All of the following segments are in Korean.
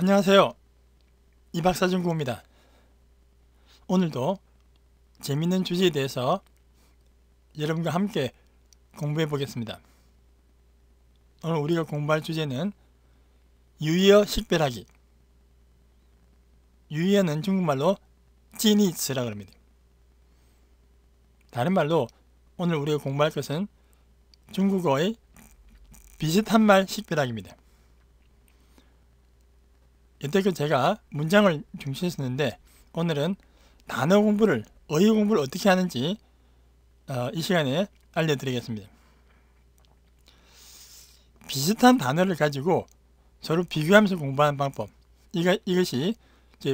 안녕하세요. 이박사진구입니다. 오늘도 재밌는 주제에 대해서 여러분과 함께 공부해 보겠습니다. 오늘 우리가 공부할 주제는 유의어 식별하기. 유의어는 중국말로 찌니츠라고 합니다. 다른 말로 오늘 우리가 공부할 것은 중국어의 비슷한 말 식별하기입니다. 여태껏 제가 문장을 중시했었는데 오늘은 단어 공부를 어휘 공부를 어떻게 하는지 어, 이 시간에 알려드리겠습니다. 비슷한 단어를 가지고 서로 비교하면서 공부하는 방법 이가, 이것이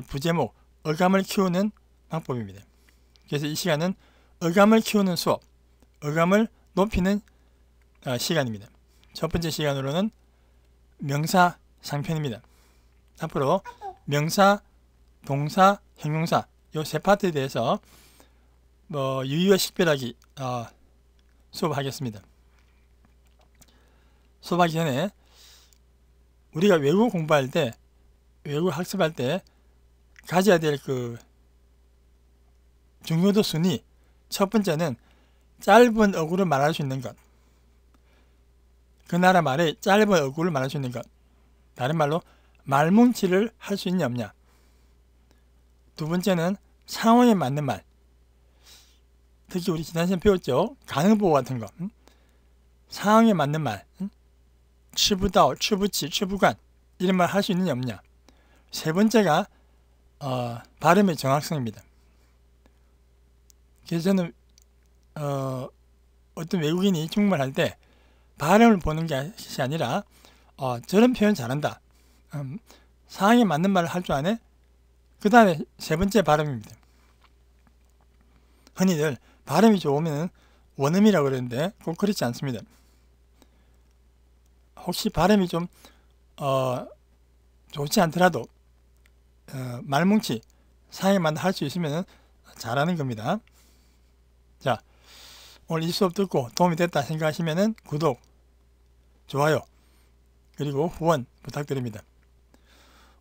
부제목 어감을 키우는 방법입니다. 그래서 이 시간은 어감을 키우는 수업 어감을 높이는 어, 시간입니다. 첫 번째 시간으로는 명사 상편입니다. 앞으로 명사, 동사, 형용사 이세 파트에 대해서 뭐 유의와 식별하기 어, 수업하겠습니다. 수업하기 전에 우리가 외국어 공부할 때 외국어 학습할 때 가져야 될 그 중요도 순위 첫 번째는 짧은 어구로 말할 수 있는 것. 그 나라 말에 짧은 어구를 말할 수 있는 것. 다른 말로 말뭉치를 할 수 있냐 없냐. 두 번째는 상황에 맞는 말. 특히 우리 지난 시간 에 배웠죠. 가능보호 같은 거. 응? 상황에 맞는 말. 응? 추부다오, 추부치, 추부관 이런 말 할 수 있느냐 없냐. 세 번째가 어, 발음의 정확성입니다. 그래서 저는 어, 떤 외국인이 중국말 할 때 발음을 보는 것이 아니라 어, 저런 표현 잘한다. 음, 상황에 맞는 말을 할 줄 아네? 그 다음에 세 번째 발음입니다. 흔히들 발음이 좋으면 원음이라고 그러는데 꼭 그렇지 않습니다. 혹시 발음이 좀 어, 좋지 않더라도 어, 말뭉치 상에만 할수 있으면 잘하는 겁니다. 자, 오늘 이 수업 듣고 도움이 됐다 생각하시면 구독, 좋아요, 그리고 후원 부탁드립니다.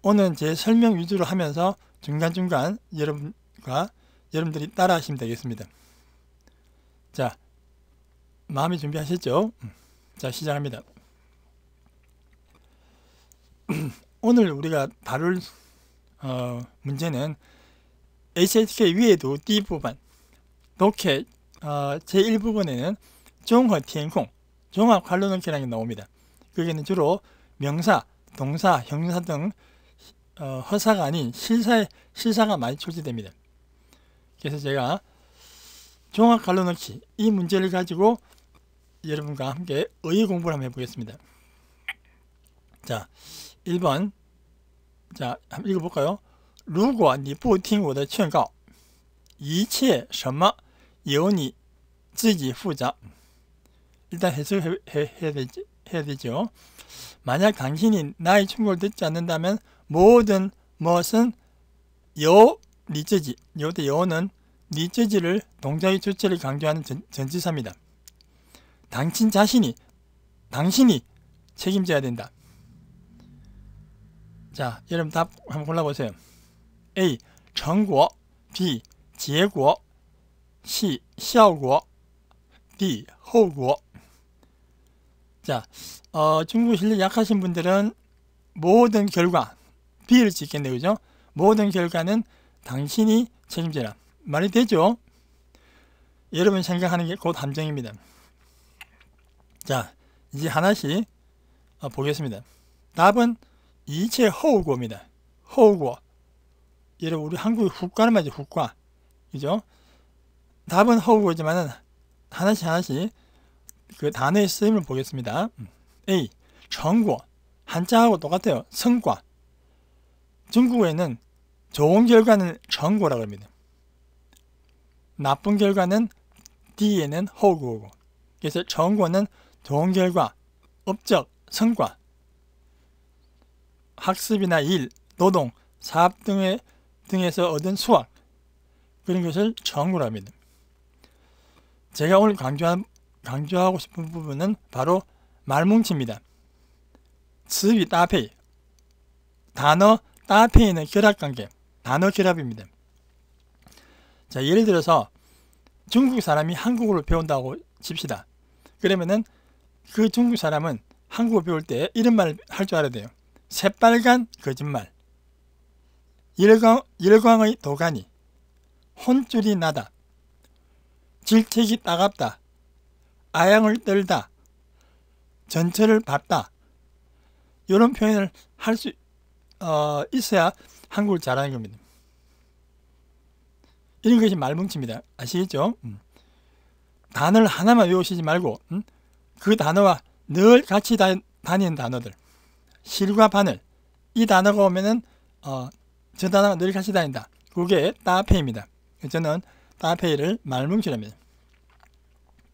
오늘 제 설명 위주로 하면서 중간중간 여러분과 여러분들이 따라 하시면 되겠습니다. 자, 마음이 준비하셨죠? 음, 자, 시작합니다. 오늘 우리가 다룰 어, 문제는 HSK 위에도 D 부분, 독해 어, 제1부분에는 종허티엔콩, 종합관로넣기라는 게 나옵니다. 거기는 주로 명사, 동사, 형사 등 어, 허사가 아닌 실사에, 실사가 많이 출제됩니다. 그래서 제가 종합 갈로넣기 이 문제를 가지고 여러분과 함께 의의 공부를 한번 해보겠습니다. 자, 1번 자, 한번 읽어볼까요? 如果你不听我的劝告一切什么由你自己负责 일단 해석 해야 되죠. 만약 당신이 나의 충고를 듣지 않는다면 모든 무엇은 요 니체지 여대 요는 니체지를 동작의 주체를 강조하는 전, 전치사입니다. 당신 자신이 당신이 책임져야 된다. 자, 여러분 답 한번 골라보세요. A. 전국 B. 结果 C.效果 D. 后果 자, 어, 중국 실력 약하신 분들은 모든 결과 피해를 짓겠네요. 그죠? 모든 결과는 당신이 책임져라. 말이 되죠? 여러분 생각하는 게 곧 함정입니다. 자, 이제 하나씩 어, 보겠습니다. 답은 이체 허우고입니다. 허우고. 여러분, 우리 한국의 국가는 말이죠. 국가. 그죠? 답은 허우고지만 하나씩 하나씩 그 단어의 쓰임을 보겠습니다. 음. A. 전고. 한자하고 똑같아요. 성과. 중국에는 좋은 결과는 정고라고 합니다. 나쁜 결과는 뒤에는 허구고 그래서 정고는 좋은 결과, 업적, 성과, 학습이나 일, 노동, 사업 등의, 등에서 얻은 수학 그런 것을 정고라 고 합니다. 제가 오늘 강조한, 강조하고 싶은 부분은 바로 말뭉치입니다. 词语搭配，단어 앞에 있는 결합관계, 단어 결합입니다. 자, 예를 들어서 중국 사람이 한국어를 배운다고 칩시다. 그러면은 그 중국 사람은 한국어 배울 때 이런 말을 할 줄 알아야 돼요. 새빨간 거짓말. 일광, 일광의 도가니. 혼줄이 나다. 질책이 따갑다. 아양을 떨다. 전철을 밟다. 이런 표현을 할수 어, 있어야 한국을 잘하는 겁니다. 이런 것이 말뭉치입니다. 아시겠죠? 음. 단어를 하나만 외우시지 말고 음? 그 단어와 늘 같이 다, 니는 단어들 실과 바늘 이 단어가 오면은 어, 단어가 늘 같이 다닌다. 그게 따페입니다. 저는 따페이를 말뭉치랍니다.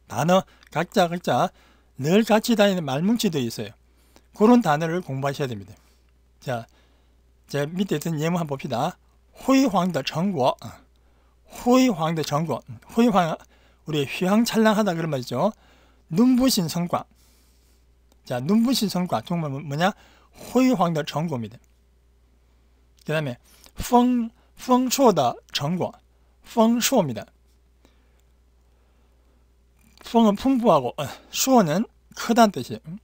단어 각자 각자 늘 같이 다니는 말뭉치도 있어요. 그런 단어를 공부하셔야 됩니다. 자, 자, 밑에 있는 예문 한번 봅시다. 호의황의 전국. 호의황 우리 휘황찬란하다 그런 말이죠. 눈부신 성과. 자, 눈부신 성과. 정말 뭐, 뭐냐? 호의황의 전입니다그 다음에, 펑, 펑초의 전국. 펑쇼입니다. 펑은 풍부하고, 쇼는 어, 크다는 뜻이에요. 음?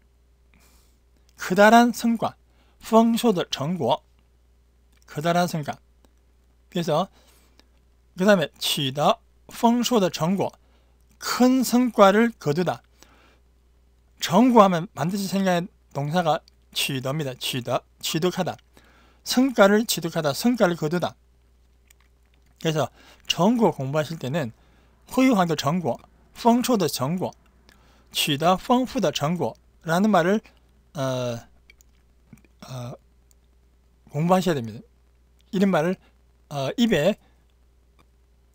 크다란 성과. 펑쇼의 전국. 커다란 성장. 그래서 그 다음에 취다丰硕的 전고 큰 성과를 거두다. 전고하면 반드시 생각의 동사가 취더입니다. 취더, 취득하다. 성과를 취득하다, 성과를 거두다. 그래서 전고 공부하실 때는 허유한도 전고, 丰硕的 전고, 취다 丰富的 전고라는 말을 어, 어, 공부하셔야 됩니다. 이런 말을 어, 입에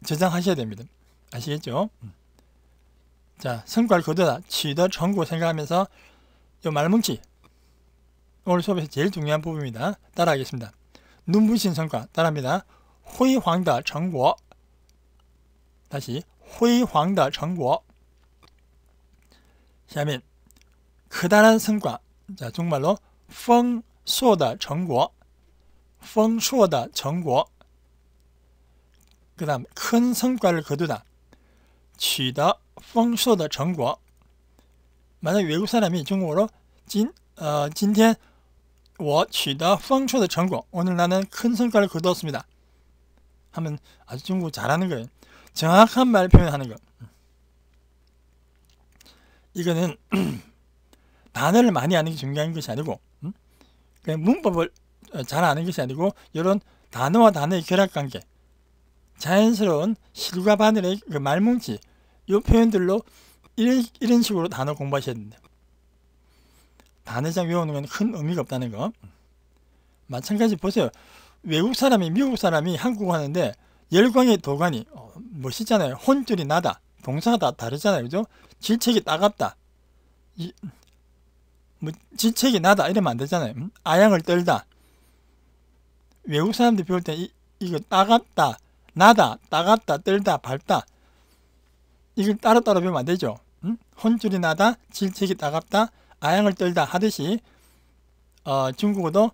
저장하셔야 됩니다. 아시겠죠? 음. 자, 성과를 거두다, 취득, 청구 생각하면서 요 말뭉치 오늘 수업에서 제일 중요한 부분입니다. 따라하겠습니다. 눈부신 성과 따라합니다. 호의황다 정고 다시 호의황다 정고下面커다란 성과 자 중말로 펑소다 정고 丰硕的 전고 그 다음 큰 성과를 거두다 取得丰硕的 전고 만약 외국 사람이 중국어로 진, 어, 今天我取得丰硕的 전고 오늘 나는 큰 성과를 거두었습니다 하면 아주 중국 잘하는 거예요 정확한 말 표현하는 거 이거는 단어를 많이 아는 게 중요한 것이 아니고 음? 문법을 어, 잘 아는 것이 아니고 이런 단어와 단어의 결합관계 자연스러운 실과 바늘의 그 말뭉치 이 표현들로 이런, 이런 식으로 단어 공부하셔야 된다. 단어장 외우는 건 큰 의미가 없다는 거. 마찬가지 보세요. 외국 사람이 미국 사람이 한국어 하는데 열광의 도가니 어, 멋있잖아요. 혼줄이 나다. 동사가 다 다르잖아요. 그죠? 질책이 따갑다. 이, 뭐 질책이 나다 이러면 안 되잖아요. 음, 아양을 떨다. 외국 사람들 배울 때 이, 이거 따갑다 나다, 따갑다 떨다, 밟다 이걸 따로따로 배우면 안 되죠. 응? 혼줄이 나다, 질책이 따갑다, 아양을 떨다 하듯이 어, 중국어도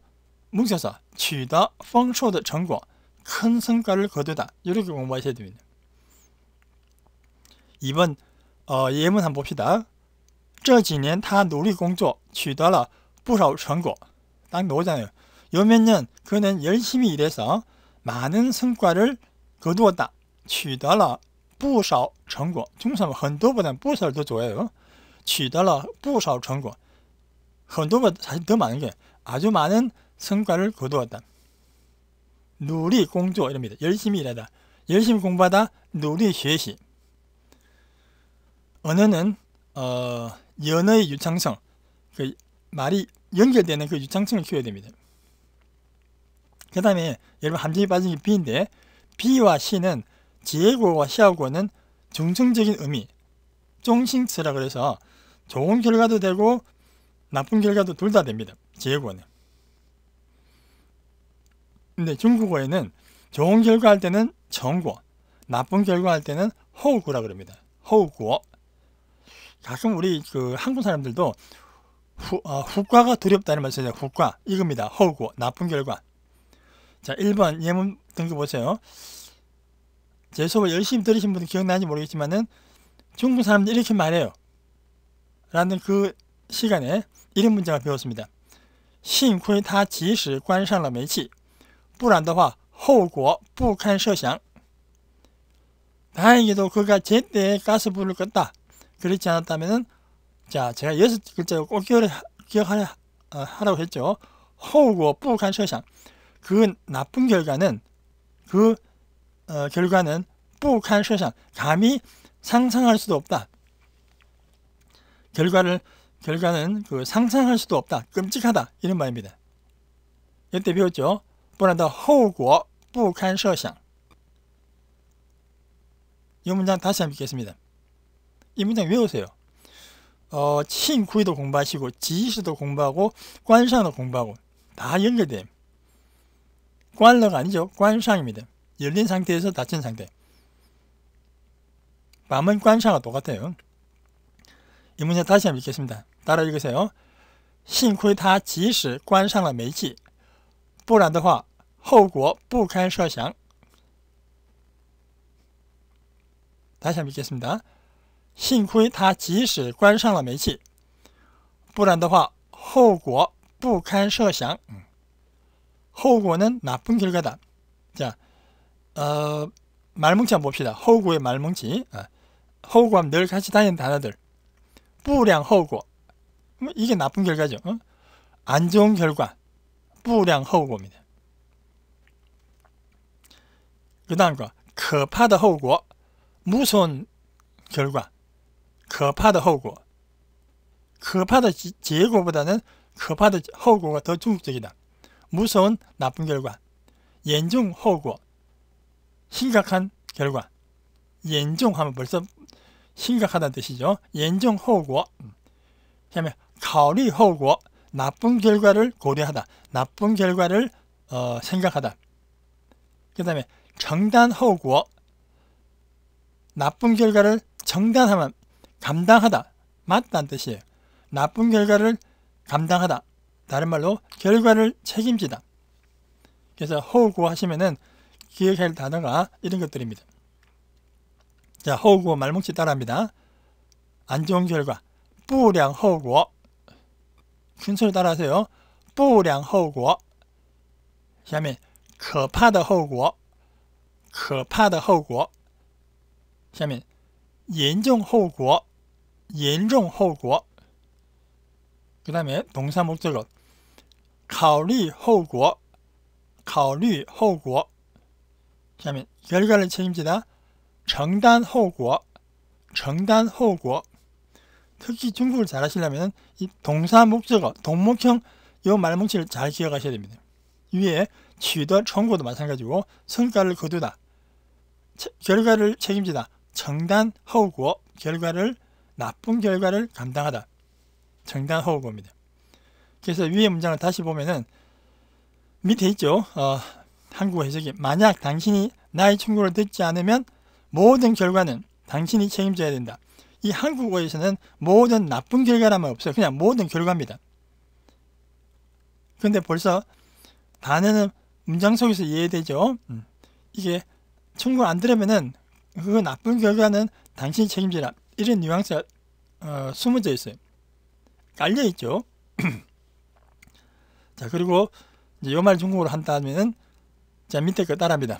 뭉쳐서 취다, 펑쇼드 전공, 큰 성과를 거두다 이렇게 공부하셔야 됩니다. 2번 어, 예문 한번 봅시다. 这几年他努力工作取得了不少成果当잖아요 요몇년 그는 열심히 일해서 많은 성과를 거두었다. 取得了不少成果.중사람 很多보다는 少더좋아요取得了不少成果.很多보 사실 더 많은 게 아주 많은 성과를 거두었다. 누리 공조 이럽니다. 열심히 일하다. 열심히 공부하다. 누리 学习. 언어는 어, 연어의 유창성, 그 말이 연결되는 그 유창성을 키워야 됩니다. 그 다음에 여러분 함정이 빠진 게 B인데 B와 C는 지혜고와 시하고는 중성적인 의미 쫑싱스라 그래서 좋은 결과도 되고 나쁜 결과도 둘 다 됩니다. 지혜고는 근데 중국어에는 좋은 결과 할 때는 정고 나쁜 결과 할 때는 허우구라 그럽니다. 허우구 가끔 우리 그 한국 사람들도 후, 어, 후과가 두렵다는 말을 써요. 후과 이겁니다. 허우구 나쁜 결과 자, 1번 예문 등기 보세요. 제 수업을 열심히 들으신 분은 기억나는지 모르겠지만은 중국 사람들이 이렇게 말해요. 라는 그 시간에 이런 문장을 배웠습니다. 幸亏他及时关上了煤气不然的话后果不堪设想 다행히도 그가 제때 가스불을 껐다. 그렇지 않았다면자 제가 여섯 글자로 꼭기억하라고 어, 했죠. 허우고 뿌간 서그 나쁜 결과는 그 어, 결과는 뿌욱한 세상 감히 상상할 수도 없다. 결과를 결과는 그 상상할 수도 없다. 끔찍하다. 이런 말입니다. 이때 배웠죠. 뻔하다 허우고 뿌욱한 세상 이 문장 다시 한번 읽겠습니다. 이 문장 외우세요. 어, 친구이도 공부하시고 지시도 공부하고 관상도 공부하고 다 연결됨. 관러가 아니죠. 관상입니다. 열린 상태에서 닫힌 상태. 밤은 관상과 똑같아요. 이 문제 다시 한번 읽겠습니다. 따라 읽으세요. 幸亏他及时关上了煤气，不然的话后果不堪设想。 다시 한번 읽겠습니다. 幸亏他及时关上了煤气，不然的话后果不堪设想。 허우고는 나쁜 결과다. 자, 어, 말뭉치 한번 봅시다. 허우고의 말뭉치. 어, 허우고 하면 늘 같이 다니는 단어들. 뿌량 허우고. 음, 이게 나쁜 결과죠. 어? 안 좋은 결과. 뿌량 허우고입니다. 그 다음 거. 거파의 허우고. 무서운 결과. 거파의 허우고. 거파의 제고보다는 거파의 허우고가 더 중국적이다. 무서운 나쁜 결과, 연중 허구, 심각한 결과. 연중하면 벌써 심각하다는 뜻이죠. 연중 허구. 그다음에 가리 허구, 나쁜 결과를 고려하다, 나쁜 결과를 어, 생각하다. 그다음에 정단 허구, 나쁜 결과를 정단하면 감당하다, 맞다는 뜻이에요. 나쁜 결과를 감당하다. 다른 말로 결과를 책임지다. 그래서 허우고 하시면은 기억할 단어가 이런 것들입니다. 자, 허우고 말뭉치 따라합니다. 안 좋은 결과, 뿌량 허우고. 큰 소리 따라하세요. 뿌량 허우고. 下面可怕的后果可怕的 허우구. 果下에严重后구严重后구그 다음에 동사 그 그 목적어 考虑后果，考虑后果。下面결과를책임지다承担后果，承担后果。 특히 중국을 잘 하시려면 이 동사 목적어, 동목형 요 말뭉치를 잘 기억하셔야 됩니다. 위에 취득, 청구도 마찬가지고 성과를 거두다, 결과를 책임지다, 정단, 허우 결과를 나쁜 결과를 감당하다, 정단, 허우입니다 그래서 위에 문장을 다시 보면은 밑에 있죠. 어, 한국어 해석이 만약 당신이 나의 충고를 듣지 않으면 모든 결과는 당신이 책임져야 된다. 이 한국어에서는 모든 나쁜 결과라면 없어요. 그냥 모든 결과입니다. 근데 벌써 반에는 문장 속에서 이해되죠. 음. 이게 충고 안 들으면은 그 나쁜 결과는 당신이 책임지라 이런 뉘앙스가 어, 숨어져 있어요. 깔려 있죠. 자, 그리고 이제 요말 중국어로 한다면은 자, 밑에 거 따라합니다.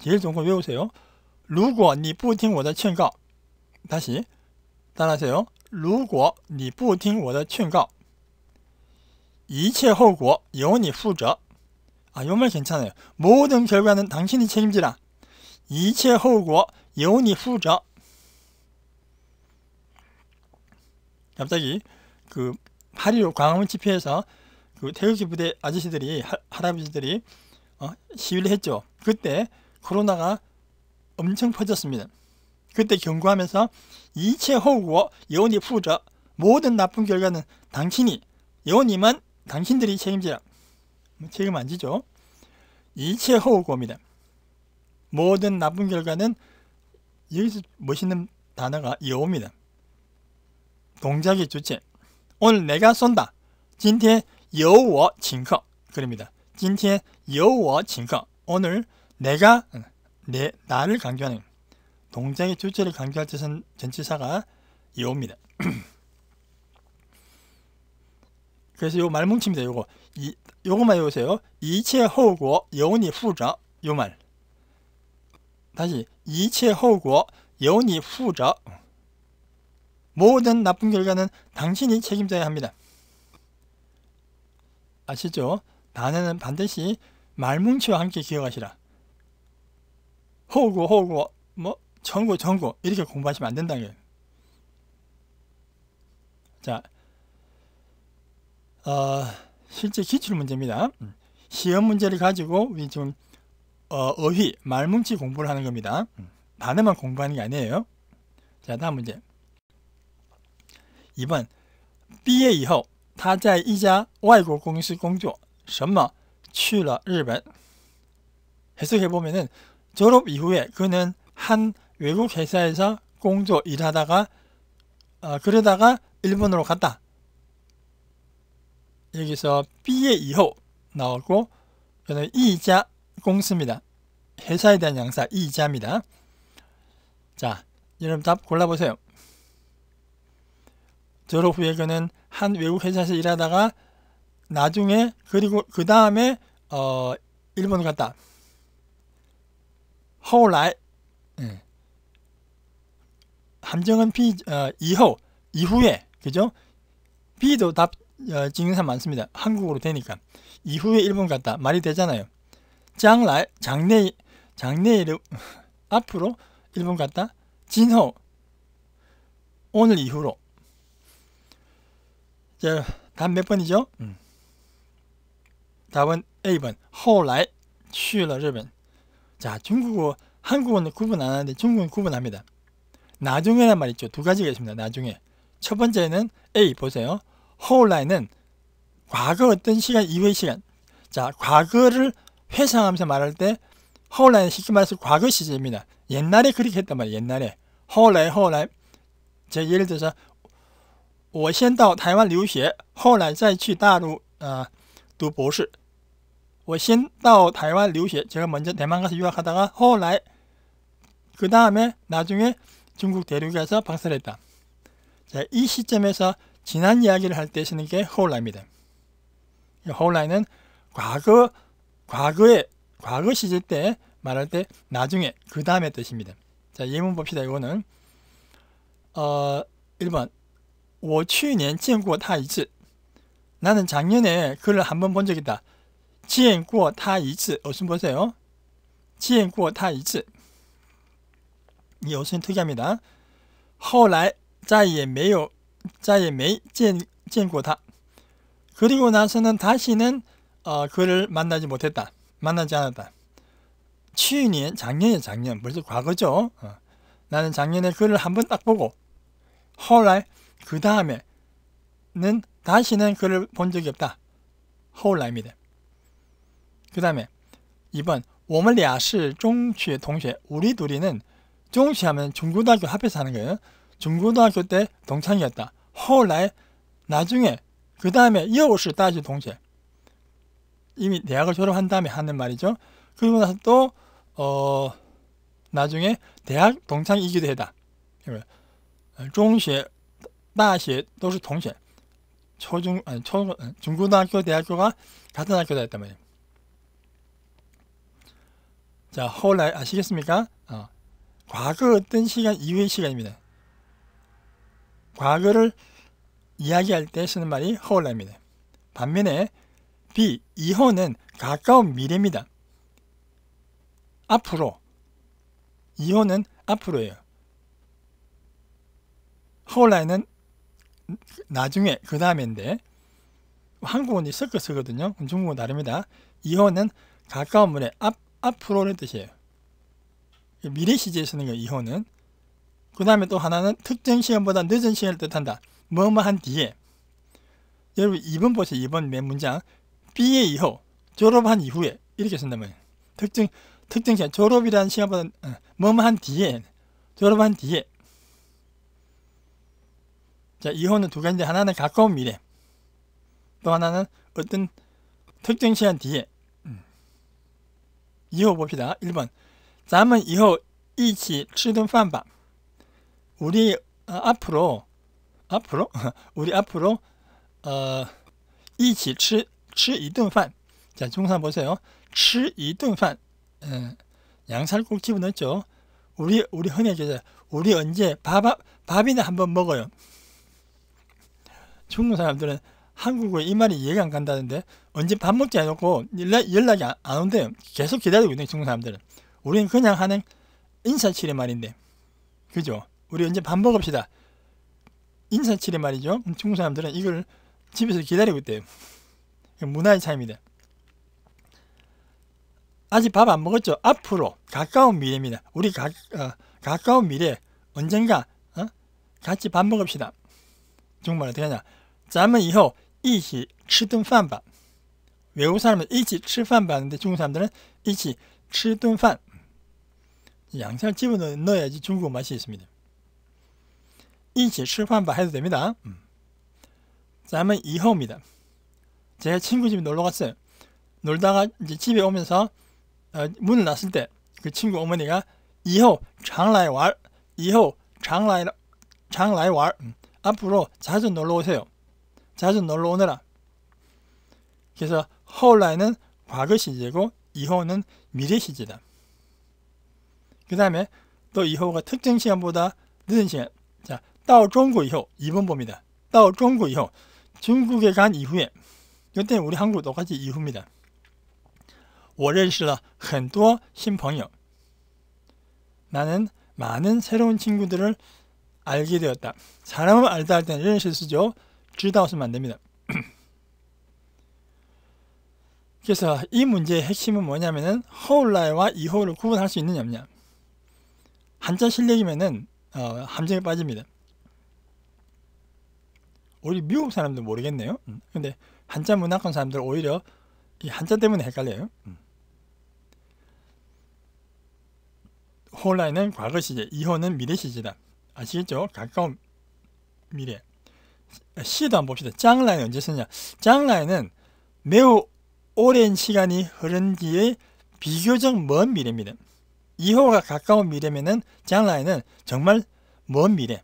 제일 좋은 거 외우세요. 如果你不听我的劝告 다시 따라하세요. 如果你不听我的劝告一切后果由你负责 아, 요말 괜찮아요. 모든 결과는 당신이 책임지라. 이체 허우고 여운이 갑자기 그8.15 광화문 집회에서 그 태극기 부대 아저씨들이 하, 할아버지들이 어, 시위를 했죠. 그때 코로나가 엄청 퍼졌습니다. 그때 경고하면서 이체 호구어 여운이 후자 모든 나쁜 결과는 당신이 여운이만 당신들이 책임져라 뭐 책임 안 지죠. 이체 호구어입니다. 모든 나쁜 결과는 여기서 멋있는 단어가 여호입니다. 동작의 주체. 오늘 내가 쏜다. 今天由我请客. 그럽니다. 今天由我请客. 오늘 내가 내 나를 강조하는 동작의 주체를 강조할 뜻은 전치사가 요입니다. 그래서 요말 뭉칩니다. 요거 이 요거만 외우세요. 이체 호구어 여 후자 요 말. 다시 이체 호구어 여 후자 모든 나쁜 결과는 당신이 책임져야 합니다. 아시죠? 단는 반드시 말뭉치와 함께 기억하시라. 호구 호구 뭐 전구 전구 이렇게 공부하시면 안 된다는 자, 어, 실제 기출 문제입니다. 시험 문제를 가지고 우리 지금 어, 어휘 말뭉치 공부를 하는 겁니다. 단어만 공부하는 게 아니에요. 자, 다음 문제. 疑问：毕业以后，他在一家外国公司工作，什么去了日本？ 해석해 보면은 졸업 이후에 그는 한 외국 회사에서 공조 일하다가 어, 그러다가 일본으로 갔다. 여기서 B의 이호 나오고 저는 이자 공수입니다. 회사에 대한 양사 이자입니다. 자, 여러분 답 골라보세요. 졸업 후에 그는 한 외국 회사에서 일하다가 나중에 그리고 그 다음에 어 일본 갔다. 后来 네. 예. 함정은 피 어, 이후 이후에 그죠? B도 답 어, 지능사 많습니다. 한국으로 되니까 이후에 일본 갔다 말이 되잖아요. 장라 장래 장래 앞으로 일본 갔다 진호 오늘 이후로 자, 답몇 번이죠? 음. 답은 A번. 后来去了日本. 자, 중국어, 한국어는 구분 안 하는데 중국은 구분합니다. 나중에란 말 있죠. 두 가지가 있습니다. 나중에. 첫 번째는 A 보세요. 后来는 과거 어떤 시간 이후의 시간. 자, 과거를 회상하면서 말할 때허울라 쉽게 말해서 과거 시제입니다. 옛날에 그렇게 했단 말이에요. 옛날에 허울라인 제 예를 들어서 我先到台湾留学后来再去大陆呃读博士我先到台湾留学 제가 먼저 대만 가서 유학하다가 허라이 그 다음에 나중에 중국 대륙에서 박사를 했다. 자, 이 시점에서 지난 이야기를 할 때 쓰는 게 허라입니다. 허라이는 과거, 과거에, 과거 시절때 말할 때 나중에, 그 다음에 뜻입니다. 자, 예문 봅시다. 이거는 어, 1번 我去年见过他一次。 나는 작년에 그를 한번 본 적이다. 见过他一次. 어순 보세요. 见过他一次.이 어순이 특이합니다. 后来再也没有再也没见见过他. 그리고 나서는 다시는 어, 그를 만나지 못했다. 만나지 않았다. 去年 작년에 작년 벌써 과거죠. 어. 나는 작년에 그를 한번딱 보고 后来그 다음에는 다시는 그를 본 적이 없다. 허울입니다그 다음에 2번 我们俩是中学同学 우리 둘이는 중시 하면 중고등학교 합해서 하는 거예요. 중고등학교 때 동창이었다. 허울 나중에 그 다음에 이어오실 따지 이미 대학을 졸업한 다음에 하는 말이죠. 그리고 나서 또 어, 나중에 대학 동창이기도 해다. 중시 大学都是同学初中嗯初中高中大学가같은학교다했단 말이에요. 자, 홀라 아시겠습니까? 어, 과거 어떤 시간 이후의 시간입니다. 과거를 이야기할 때 쓰는 말이 허울라입니다. 반면에 비, 이혼는 가까운 미래입니다. 앞으로, 이혼는 앞으로예요. 허울라에는 나중에 그 다음인데 한국어는 섞여 쓰거든요. 중국어 다릅니다. 이호는 가까운 미래 앞 앞으로는 뜻이에요. 미래 시제에 쓰는 거이호는그 다음에 또 하나는 특정 시간보다 늦은 시간을 뜻한다. 뭐뭐 한 뒤에 여러분 2번 보세요. 2번 맨 문장 B의 이호 졸업한 이후에 이렇게 쓴다면 특정 특정 시간 졸업이라는 시간보다 어, 뭐뭐 한 뒤에 졸업한 뒤에 자, 이혼은 두 가지인데 하나는 가까운 미래, 또 하나는 어떤 특정 시간 뒤에. 음. 이 2호 봅시다. 1번. 咱们以后一起吃顿饭吧. 우리 어, 앞으로 앞으로 우리 앞으로 어, 一起吃吃一顿饭. 자, 중산 보세요. 吃一顿饭. 음, 예. 양살국 집넣었죠 우리 우리 흔히 이제 우리 언제 밥 밥이나 한번 먹어요. 중국 사람들은 한국어 이 말이 이해가 안 간다는데 언제 밥 먹지 않고 연락이 안, 안 온대요. 계속 기다리고 있는 중국 사람들은. 우리는 그냥 하는 인사치레 말인데. 그죠? 우리 언제 밥 먹읍시다. 인사치레 말이죠. 중국 사람들은 이걸 집에서 기다리고 있대요. 문화의 차이입니다. 아직 밥 안 먹었죠? 앞으로 가까운 미래입니다. 우리 가, 어, 가까운 미래 언젠가 어? 같이 밥 먹읍시다. 중국말 어떻게 하냐? 咱们以后一起吃顿饭吧. 외국 사람은 이치 칠판반인데 중국 사람들은 이치 칠돈판 양살 집어넣어야지 중국 맛이 있습니다. 이치 칠판반 해도 됩니다. 다음은 이입니다제 친구 집에 놀러 갔어요. 놀다가 이제 집에 오면서 어, 문을 놨을 때그 친구 어머니가 이호 장라이 왈 이호 장라이 장라이 왈 음, 앞으로 자주 놀러 오세요. 자주 놀러 오너라. 그래서 허울는 과거 시제고 이호는 미래 시제다. 그 다음에 또 이호가 특정 시간보다 늦은 시간. 자, 따 중국 이호 2번 봅니다. 따 중국 이호 중국에 간 이후에 이때 우리 한국 똑같이 이후입니다. 我认识了很多新朋友. 나는 많은 새로운 친구들을 알게 되었다. 사람을 알다 할 때는 认识죠 줄다 웃으면 안 됩니다. 그래서 이 문제의 핵심은 뭐냐면은 허울라와 이호를 구분할 수 있느냐 없냐. 한자 실력이면은 어, 함정에 빠집니다. 우리 미국 사람들 모르겠네요. 음. 근데 한자 문학권 사람들 오히려 이 한자 때문에 헷갈려요. 음. 허울라이는 과거 시제, 이호는 미래 시제다. 아시겠죠? 가까운 미래. 시도 한 번 봅시다. 장라인 언제 쓰냐? 장라인은 매우 오랜 시간이 흐른 뒤에 비교적 먼 미래입니다. 2호가 가까운 미래면은 장라인은 정말 먼 미래,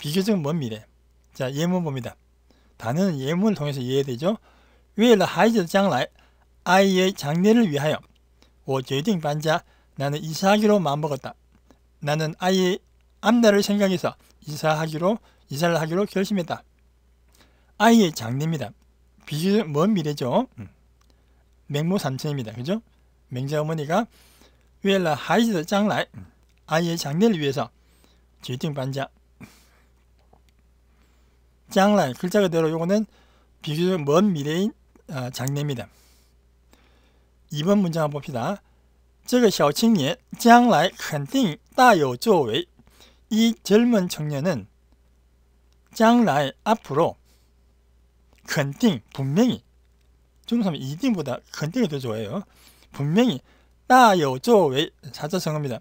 비교적 먼 미래. 자 예문 봅니다. 단어는 예문을 통해서 이해되죠. 위에라 하이즈 장라인 아이의 장래를 위하여 오저딩 반자 나는 이사하기로 마음먹었다. 나는 아이의 앞날을 생각해서 이사하기로 이사를 하기로 결심했다. 아이의 장래입니다. 비먼 미래죠. 음. 맹모 삼천입니다. 그죠? 맹자 어머니가 웰라 하이즈 장라 음, 아이의 장래를 위해서 지팅 반자 장라 글자 그대로 요거는 비교적 먼 미래인 어, 장래입니다. 2번 문장 한번 봅시다. 这个小青年将来肯定大有作为。이 젊은 청년은 将来 앞으로 肯定 분명히 중국 사람이 이딩보다 肯定을 더 좋아해요. 분명히 따여조의 사자성어입니다.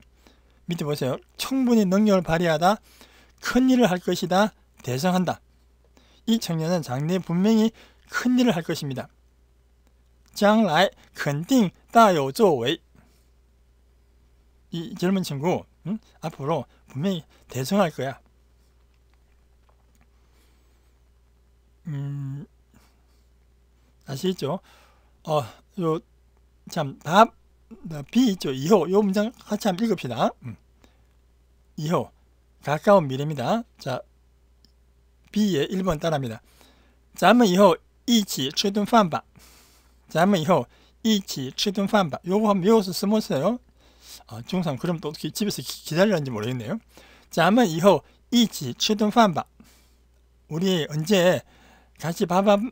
밑에 보세요. 충분히 능력을 발휘하다, 큰 일을 할 것이다, 대성한다. 이 청년은 장래 분명히 큰 일을 할 것입니다. 장라이 肯定大有作이 젊은 친구 응? 앞으로 분명히 대성할 거야. 음, 아시죠? 어, 요, 참, 답, B 있죠? 2호. 요 문장 같이 한번 읽읍시다. 음. 2호. 가까운 미래입니다. 자, B의 1번 따라합니다. 咱们以后一起吃顿饭吧.咱们以后一起吃顿饭吧. 요거 한번 외워서 써보세요. 아, 중상 그럼 또 어떻게 집에서 기, 다리는지 모르겠네요. 咱们以后一起吃顿饭吧. 우리 언제 같이 밥 한,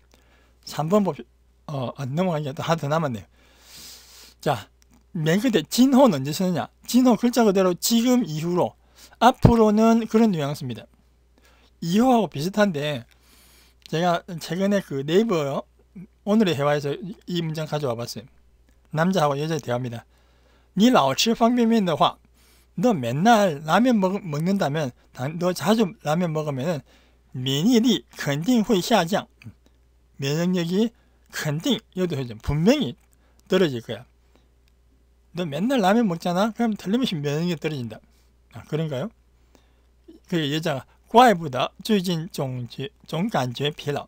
3번 봅시다. 어, 넘어가겠다. 하나 더 남았네요. 자, 맨 끝에 진호는 언제 쓰느냐? 진호 글자 그대로 지금 이후로 앞으로는 그런 뉘앙스입니다. 이호하고 비슷한데 제가 최근에 그 네이버 오늘의 대화에서 이 문장 가져와 봤어요. 남자하고 여자의 대화입니다. 니老吃方便面的话너 맨날 라면 먹, 먹는다면 너 자주 라면 먹으면 면이肯定会下降 면역력이肯定 여기도 해줘. 분명히 떨어질 거야. 너 맨날 라면 먹잖아? 그럼 틀림없이 면역력이 떨어진다. 아, 그런가요? 그 여자가 怪不다 최진 종지 종간제 피라.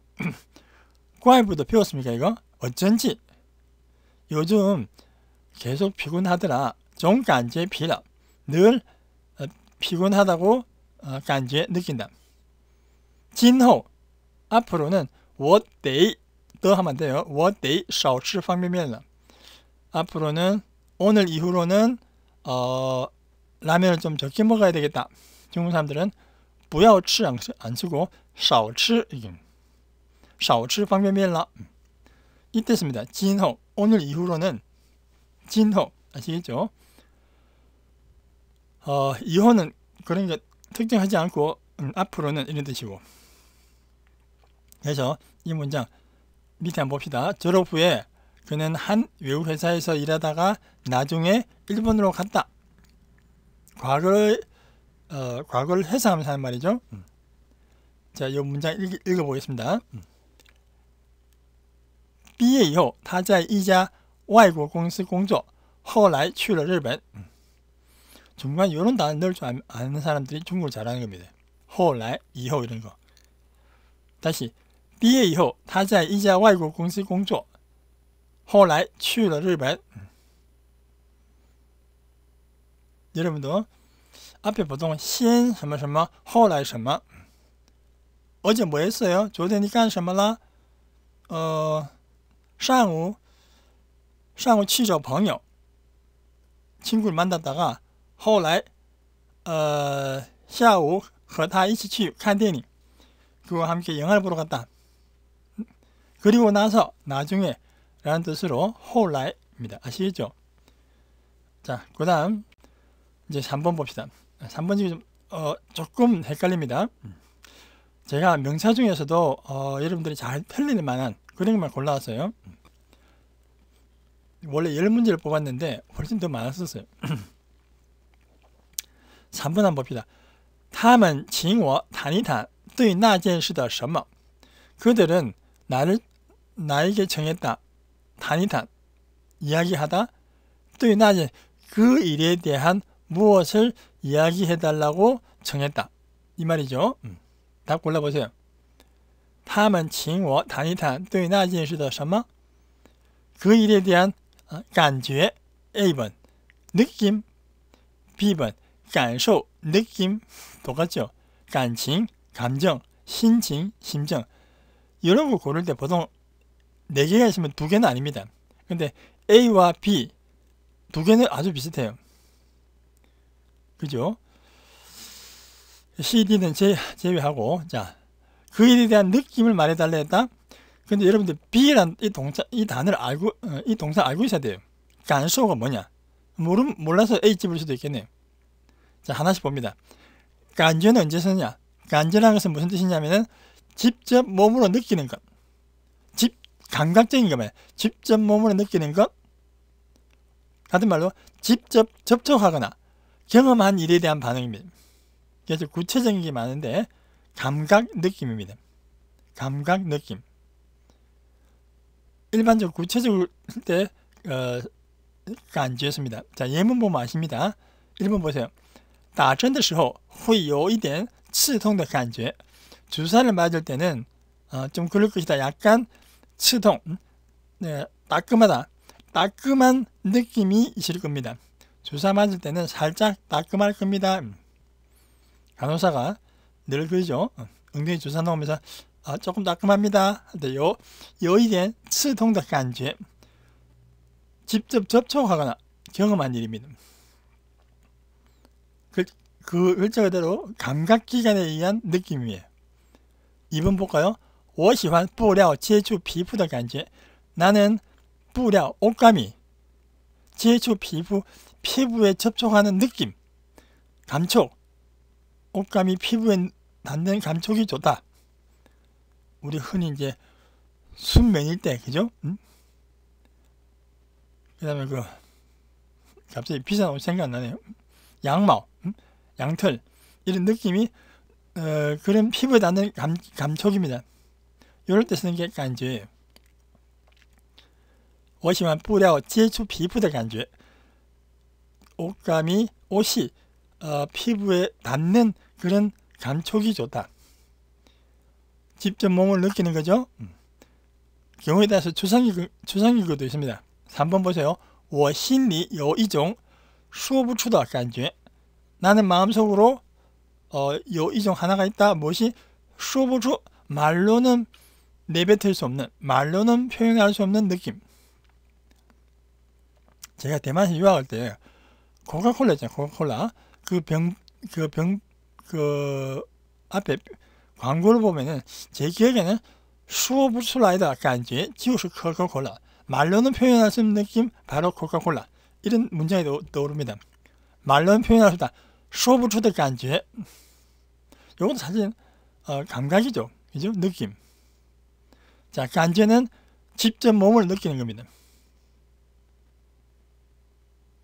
怪不다 배웠습니까 이거? 어쩐지 요즘 계속 피곤하더라. 종간제 피라. 늘 어, 피곤하다고 어, 간제 느낀다. 진호 앞으로는 我得더 하면 돼요. 我得少吃方便面了. 앞으로는 오늘 이후로는 어, 라면을 좀 적게 먹어야 되겠다. 중국 사람들은 不要吃 안, 안 쓰고 少吃 이긴. 少吃 방면면라. 이 뜻입니다. 진호 오늘 이후로는 진호 아시겠죠? 어, 이호는 그런 게 특정하지 않고 음, 앞으로는 이런 뜻이고 그래서 이 문장 밑에 한번 봅시다. 졸업 후에 그는 한 외국 회사에서 일하다가 나중에 일본으로 갔다. 과거를 어, 과거를 회상하면서 하는 말이죠. 음. 자, 이 문장 읽, 읽어보겠습니다. 음. 毕业以后，他在一家外国公司工作，后来去了日本。 중간 이런 단어 넣을 줄 아는 사람들이 중국을 잘하는 겁니다. 后来, 이호 이런 거. 다시 毕业以后，他在一家外国公司工作，后来去了日本。你这么多，阿表不懂先什么什么，后来什么。而且没事哟，昨天你干什么了？呃，上午上午去找朋友，清贵蛮的得啊。后来，呃，下午和他一起去看电影，昨还没去银行不咯个单。 그리고 나서 나중에 라는 뜻으로 w h o l 입니다 아시겠죠? 자, 그 다음 이제 3번 봅시다. 3번 지금 좀, 어, 조금 헷갈립니다. 제가 명사 중에서도 어, 여러분들이 잘 틀릴 만한 그런 걸 골라왔어요. 원래 10문제를 뽑았는데 훨씬 더 많았었어요. 3번 한번 봅시다. 他们请我谈一谈对那件事的什么 그들은 나를 나에게 정했다, 다니다, 이야기하다, 또나는 그 일에 대한 무엇을 이야기해달라고 정했다. 이 말이죠. 음. 골라보세요. 他们请我谈一谈对那件事的什么？그 일에 대한 感觉 어, A번 느낌 B번 감소 느낌 똑같죠? 감칭 감정 신칭 심정 이런 거 고를 때 보통 네 개가 있으면 두 개는 아닙니다. 근데 A와 B 두 개는 아주 비슷해요. 그죠? CD는 제, 제외하고 자, 그 일에 대한 느낌을 말해달라 했다. 근데 여러분들 B란 이 동사 이 단어를 알고 어, 이 동사 알고 있어야 돼요. 간소가 뭐냐? 모름 몰라서 A 집을 수도 있겠네요. 자, 하나씩 봅니다. 간절는 언제 쓰냐 간절한 것은 무슨 뜻이냐면은 직접 몸으로 느끼는 것. 감각적인 것만 직접 몸으로 느끼는 것 같은 말로 직접 접촉하거나 경험한 일에 대한 반응입니다. 그래서 구체적인 게 많은데 감각 느낌입니다. 감각 느낌. 일반적 구체적일 때 어, 안 지었습니다. 자 예문 보면 아십니다. 1번 보세요. 打针的时候会有一点刺痛的感觉. 주사를 맞을 때는 어, 좀 그럴 것이다. 약간 치동, 네, 따끔하다, 따끔한 느낌이 있을 겁니다. 주사 맞을 때는 살짝 따끔할 겁니다. 간호사가 늘 그러죠. 엉덩이 주사 넣으면서 아, 조금 따끔합니다. 하데요. 여의된 치동도 간지 직접 접촉하거나 경험한 일입니다. 그, 그 글자 그 그대로 감각기관에 의한 느낌이에요. 2번 볼까요? 我喜欢布料接触皮肤的感觉。나는布料, 옷감이 제주 피부, 피부에 접촉하는 느낌, 감촉, 옷감이 피부에 닿는 감촉이 좋다. 우리 흔히 이제 숨 매일 때, 그죠? 응? 그 다음에 그, 갑자기 비싼 옷 생각나네요. 양말, 양털, 이런 느낌이, 어, 그런 피부에 닿는 감, 감촉입니다. 有的是那个感觉。我喜欢布料接触皮肤的感觉。옷감이옷이 어, 피부에 닿는 그런 감촉이 좋다. 직접 몸을 느끼는 거죠. 음. 경우에 따라서 추상이글, 도 있습니다. 3번 보세요. 我心里有一种说不出的 간주에 나는 마음속으로 어, 요이종 하나가 있다. 무엇이 说不出 말로는 내뱉을 수 없는 말로는 표현할 수 없는 느낌 제가 대만에 유학할 때 코카콜라 있잖아요 코카콜라 그 병 그 병그 그 앞에 광고를 보면은 제 기억에는 수오브슬라이다까지 지우스 코카콜라 말로는 표현할 수 없는 느낌 바로 코카콜라 이런 문장이 떠오릅니다 말로는 표현할 수 없다 수오브추的感觉 요건 사실 어, 감각이죠 그죠 느낌 자, 간제는 그러니까 직접 몸을 느끼는 겁니다.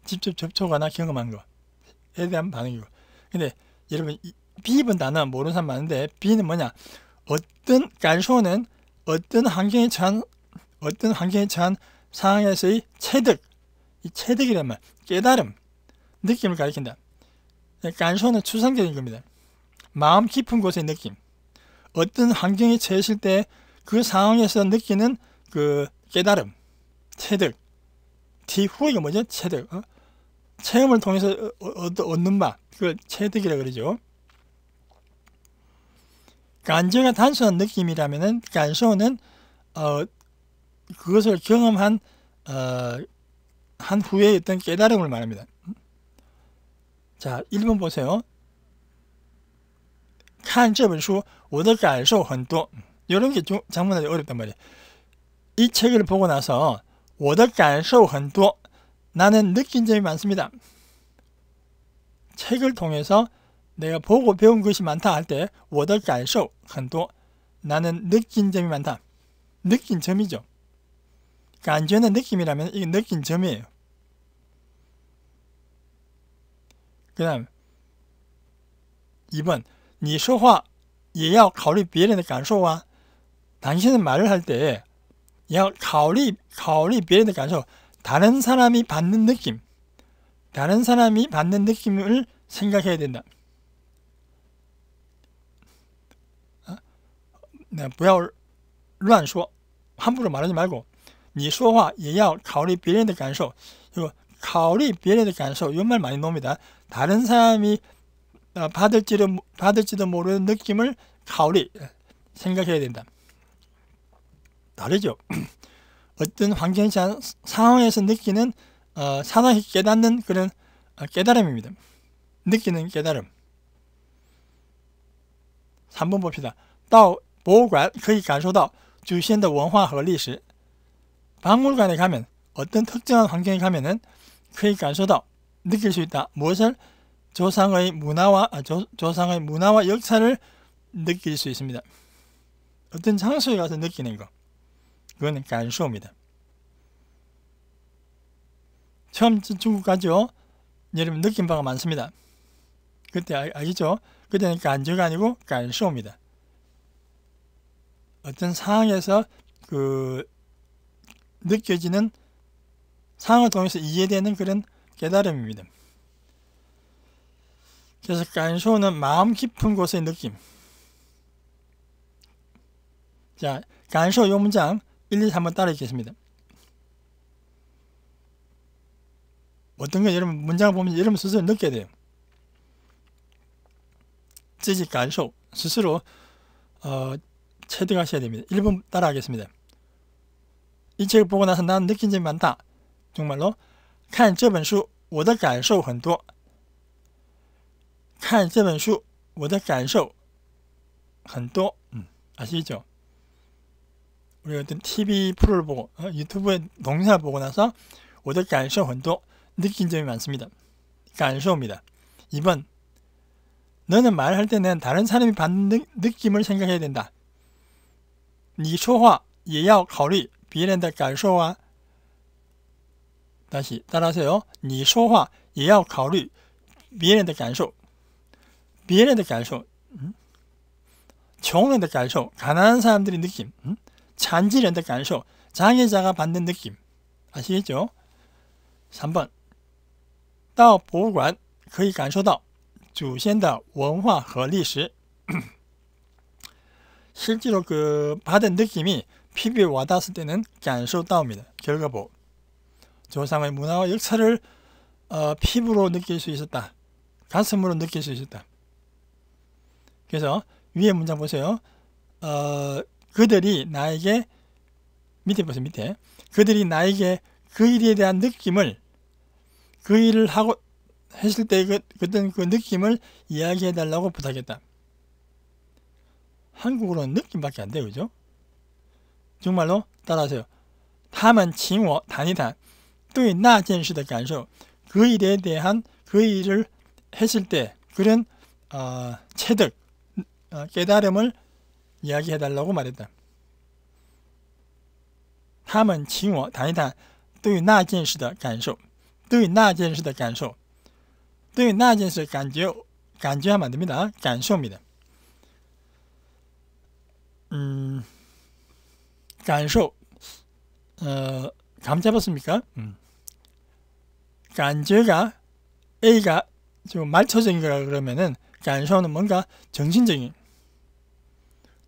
직접 접촉하나 경험한 것에 대한 반응이고. 근데 여러분 비입은 단어 모르는 사람 많은데 비는 뭐냐? 어떤 간소는 어떤 환경에 처한 어떤 환경에 처한 상황에서의 체득, 이 체득이란 말, 깨달음, 느낌을 가리킨다. 간소는 추상적인 겁니다. 마음 깊은 곳의 느낌, 어떤 환경에 처했을 때그 상황에서 느끼는 그 깨달음, 체득, 디후이가 뭐죠? 체득. 어? 체험을 통해서 얻는 맛, 그걸 체득이라 그러죠. 간증의 단순한 느낌이라면 간소는 어, 그것을 경험한 어, 한 후에 어떤 깨달음을 말합니다. 자, 1번 보세요. 看这本书，我的感受很多。 이런 게 장문하기 어렵단 말이에요. 이 책을 보고 나서 我的感受很多 나는 느낀 점이 많습니다. 책을 통해서 내가 보고 배운 것이 많다 할때我的感受很多 나는 느낀 점이 많다. 느낀 점이죠. 간전의 그러니까 느낌이라면 이게 느낀 점이에요. 그 다음 2번 你说话也要考虑别人的感受啊 당신은 말을 할때 야, 가오리, 가오리 비에는 가서 다른 사람이 받는 느낌, 다른 사람이 받는 느낌을 생각해야 된다. 어? 네, 不要乱说, 함부로 말하지 말고 你说话也要考虑别人的感受.考虑别人的感受 이런 말 많이 나옵니다. 다른 사람이 어, 받을지도, 받을지도 모르는 느낌을 考虑 생각해야 된다. 다르죠. 어떤 환경이 상황에서 느끼는 어, 사나이 깨닫는 그런 어, 깨달음입니다. 느끼는 깨달음. 3번 봅시다. 到博관馆可간소受到祖先的文化和历史 박물관에 가면 어떤 특정한 환경에 가면은 可以간소到 느낄 수 있다. 무엇을 조상의 문화와 아, 조, 조상의 문화와 역사를 느낄 수 있습니다. 어떤 장소에 가서 느끼는 거. 그건 간수입니다. 처음 중국 가죠? 여러분 느낀 바가 많습니다. 그때 아, 시죠 그때는 간주가 아니고 간수입니다. 어떤 상황에서 그 느껴지는 상황을 통해서 이해되는 그런 깨달음입니다. 그래서 간소는 마음 깊은 곳의 느낌. 자, 간소 요 문장 1, 2, 3번 따라 읽겠습니다. 어떤 게 여러분 문장을 보면 여러분 스스로 느껴야 돼요. 지지 간소 스스로 어, 체득하셔야 됩니다. 1번 따라하겠습니다. 이 책을 보고 나서 나 느낀 점이 많다. 정말로 看这本书我的感受很多看这本书我的感受很多 음, 아시죠? 우리가 어떤 TV 프로를 보고 어, 유튜브에동영상 보고 나서 오덕기 알쇼 혼도 느낀 점이 많습니다. 간소입니다 그러니까 2번 너는 말할 때는 다른 사람이 받는 느낌을 생각해야 된다. 你说话也要考虑别人的感受啊. 다시 따라하세요. 你说话也要考虑别人的感受.别人的感受. 음?穷人的感受. 가난한 사람들의 느낌. 음? 잔지련의 간소 장애자가 받는 느낌. 아시겠죠? 3번 到博物馆可以感受到祖先的文化和历史 실제로 그 받은 느낌이 피부에 와닿을 때는 간쇼다옵니다. 결과보 조상의 문화와 역사를 어, 피부로 느낄 수 있었다. 가슴으로 느낄 수 있었다. 그래서 위에 문장 보세요. 어, 그들이 나에게 밑에 보세요 밑에 그들이 나에게 그 일에 대한 느낌을 그 일을 하고 했을 때 그, 어떤 그 느낌을 이야기해 달라고 부탁했다. 한국어로는 느낌밖에 안 돼요, 그죠? 정말로 따라하세요. 他们请我谈一谈对那件事的感受.그 일에 대한 그 일을 했을 때 그런 어, 체득, 어, 깨달음을 이야기해달라고 말했다. 他们请我谈一谈对那件事的感受对那件事的感受对那件事感觉感觉하면 됩니다 간쇼입니다. 음, 간쇼 어, 감 잡았습니까? 음. 간제가 A가 좀 말초적인 거라 그러면은 간쇼는 뭔가 정신적인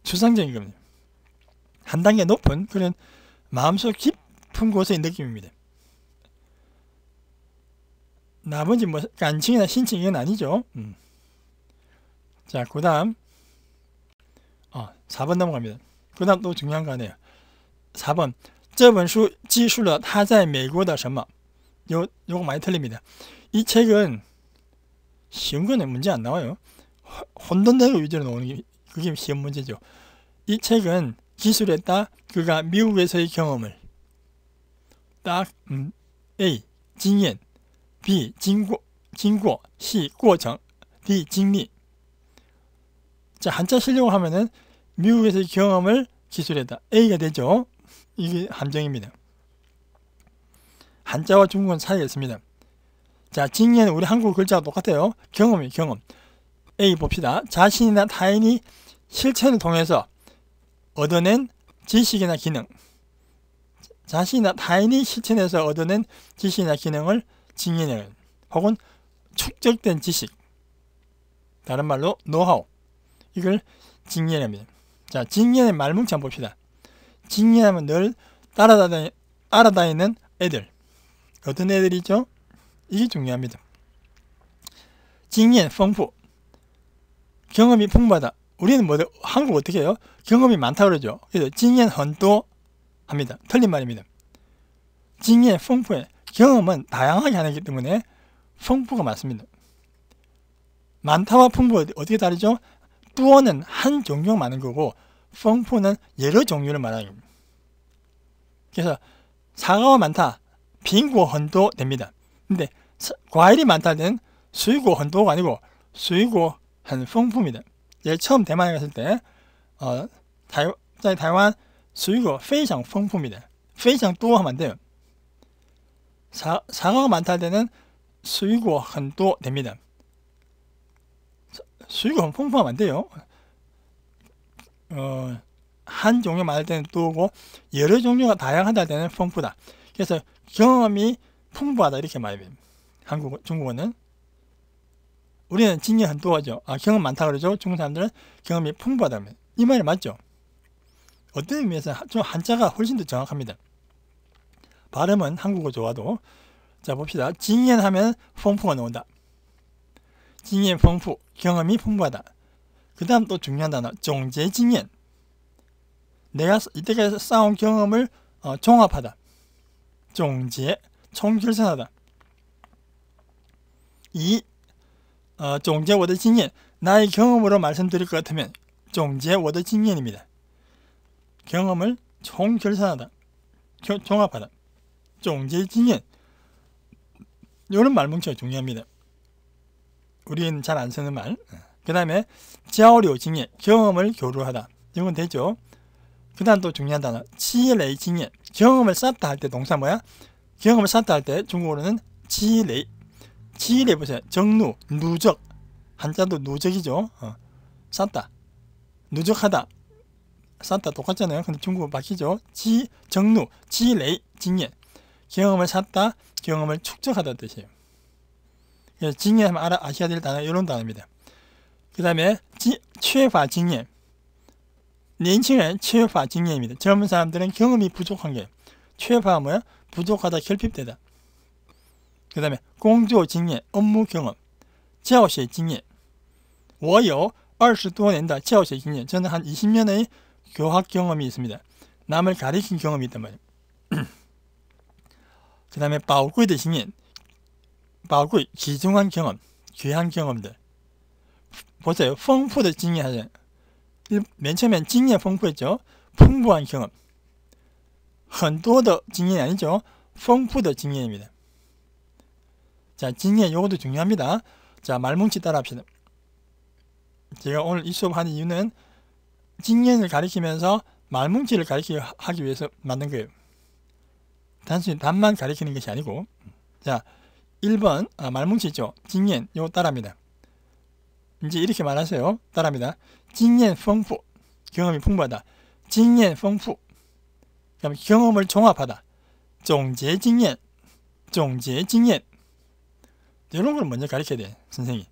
추상적 인금님한 단계 높은 그런 마음속 깊은 곳의 느낌입니다. 나머지 뭐 간칭이나 신칭 이건 아니죠. 음. 자, 그 다음 어, 4번 넘어갑니다. 그 다음 또 중요한 거 하네요. 4번 这本书记述了他在美国的什么 요거 많이 틀립니다. 이 책은 쉬운 거는 문제 안 나와요. 혼돈되고 위주로 나오는 게 그게 시험 문제죠. 이 책은 기술에 딱 그가 미국에서의 경험을 딱 음, A. 징연 B. 징고 징고 C. 고정 D. 징리 자 한자 실력을 하면은 미국에서의 경험을 기술에다 A가 되죠. 이게 함정입니다. 한자와 중국은 차이가 있습니다. 자, 징리는 우리 한국 글자와 똑같아요. 경험이 경험. A 봅시다. 자신이나 타인이 실천을 통해서 얻어낸 지식이나 기능, 자신이나 타인이 실천해서 얻어낸 지식이나 기능을 증인하는 혹은 축적된 지식, 다른 말로 노하우, 이걸 증인합니다. 자, 증인의 말뭉치 한번 봅시다. 증인하면 늘 따라다니, 따라다니는 애들. 어떤 애들이죠? 이게 중요합니다. 증인, 풍부. 경험이 풍부하다. 우리는 뭐 한국 어떻게 해요? 경험이 많다 그러죠. 그래서 징엔 헌도 합니다. 틀린 말입니다. 징엔 풍부해 경험은 다양하게 하기 때문에 풍부가 많습니다. 많다와 풍부 어떻게 다르죠? 뚜어는 한 종류 많은 거고 풍부는 여러 종류를 말하는 겁니다. 그래서 사과가 많다. 빙고 헌도 됩니다. 근데 과일이 많다는 수이고 헌도가 아니고 수이고 한 풍부입니다. 也처음 대만에 갔을 때 어, 달, 자台湾 수유가 非常丰富입니다. 非常또 하면 돼요. 사, 사과가 많다 되는 수유가 很多 됩니다. 수유가 풍부하면 안 돼요. 어, 한 종류 많을 때는 또고 여러 종류가 다양하다 되는 풍부다. 그래서 경험이 풍부하다 이렇게 말해요. 한국 중국어는 우리는 진경이 한도하죠. 아, 경험 많다 그러죠. 중국 사람들은 경험이 풍부하다면 이 말이 맞죠. 어떤 의미에서 좀 한자가 훨씬 더 정확합니다. 발음은 한국어 좋아도 자 봅시다. 징연 하면 풍부가 나온다. 징연 풍부, 경험이 풍부하다. 그 다음 또 중요한 단어, 종재징연. 내가 이때까지 쌓아온 경험을 어, 종합하다. 종재, 총결산하다. 이 어, 종제 워더 징연 나의 경험으로 말씀드릴 것 같으면 종제 워더 징연입니다. 경험을 총결산하다, 겨, 종합하다, 종제 징연 요런 말뭉치가 중요합니다. 우리는 잘 안 쓰는 말. 어. 그 다음에 자오료 징예 경험을 교류하다. 이건 되죠. 그 다음 또 중요한 단어 지레이 징예 경험을 쌓다 할때 동사 뭐야? 경험을 쌓다 할 때 중국어로는 지레이 지인 해보세요. 정루, 누적. 한자도 누적이죠. 어. 쌌다. 누적하다. 쌌다 똑같잖아요. 근데 중국어 바뀌죠. 지, 정루, 지레이, 징예. 경험을 샀다, 경험을 축적하다 뜻이에요. 예, 징예 하면 알아, 아셔야 될 단어, 이런 단어입니다. 그 다음에, 최화 징예. 년칭은 최화 징예입니다. 젊은 사람들은 경험이 부족한 게, 최화 뭐야? 부족하다, 결핍되다. 그 다음에 공조 징예, 업무 경험, 教学 징예. 我有20多年的 教学 징예. 저는 한 20년의 교학 경험이 있습니다. 남을 가르친 경험이 있단 말이에요. 그 다음에 바오구이의 징예. 바오구 귀중한 경험, 귀한 경험들. 보세요. 풍부的 징예 하죠. 맨 처음엔 징예 풍부했죠. 풍부한 경험. 很多的经验아니죠. 풍부的经验입니다 자, 징해 요것도 중요합니다. 자, 말뭉치 따라 합시다. 제가 오늘 이 수업 하는 이유는 징해를 가리키면서 말뭉치를 가리키기 위해서 만든 거예요. 단순히 답만 가리키는 것이 아니고 자 1번 아, 말뭉치죠. 징옌 요 따라합니다. 이제 이렇게 말하세요. 따라합니다. 징옌 풍부 경험이 풍부하다. 징옌 풍부 경험을 종합하다. 종제 징옌종제 징옌 이런 걸 먼저 가르쳐야 돼, 선생님그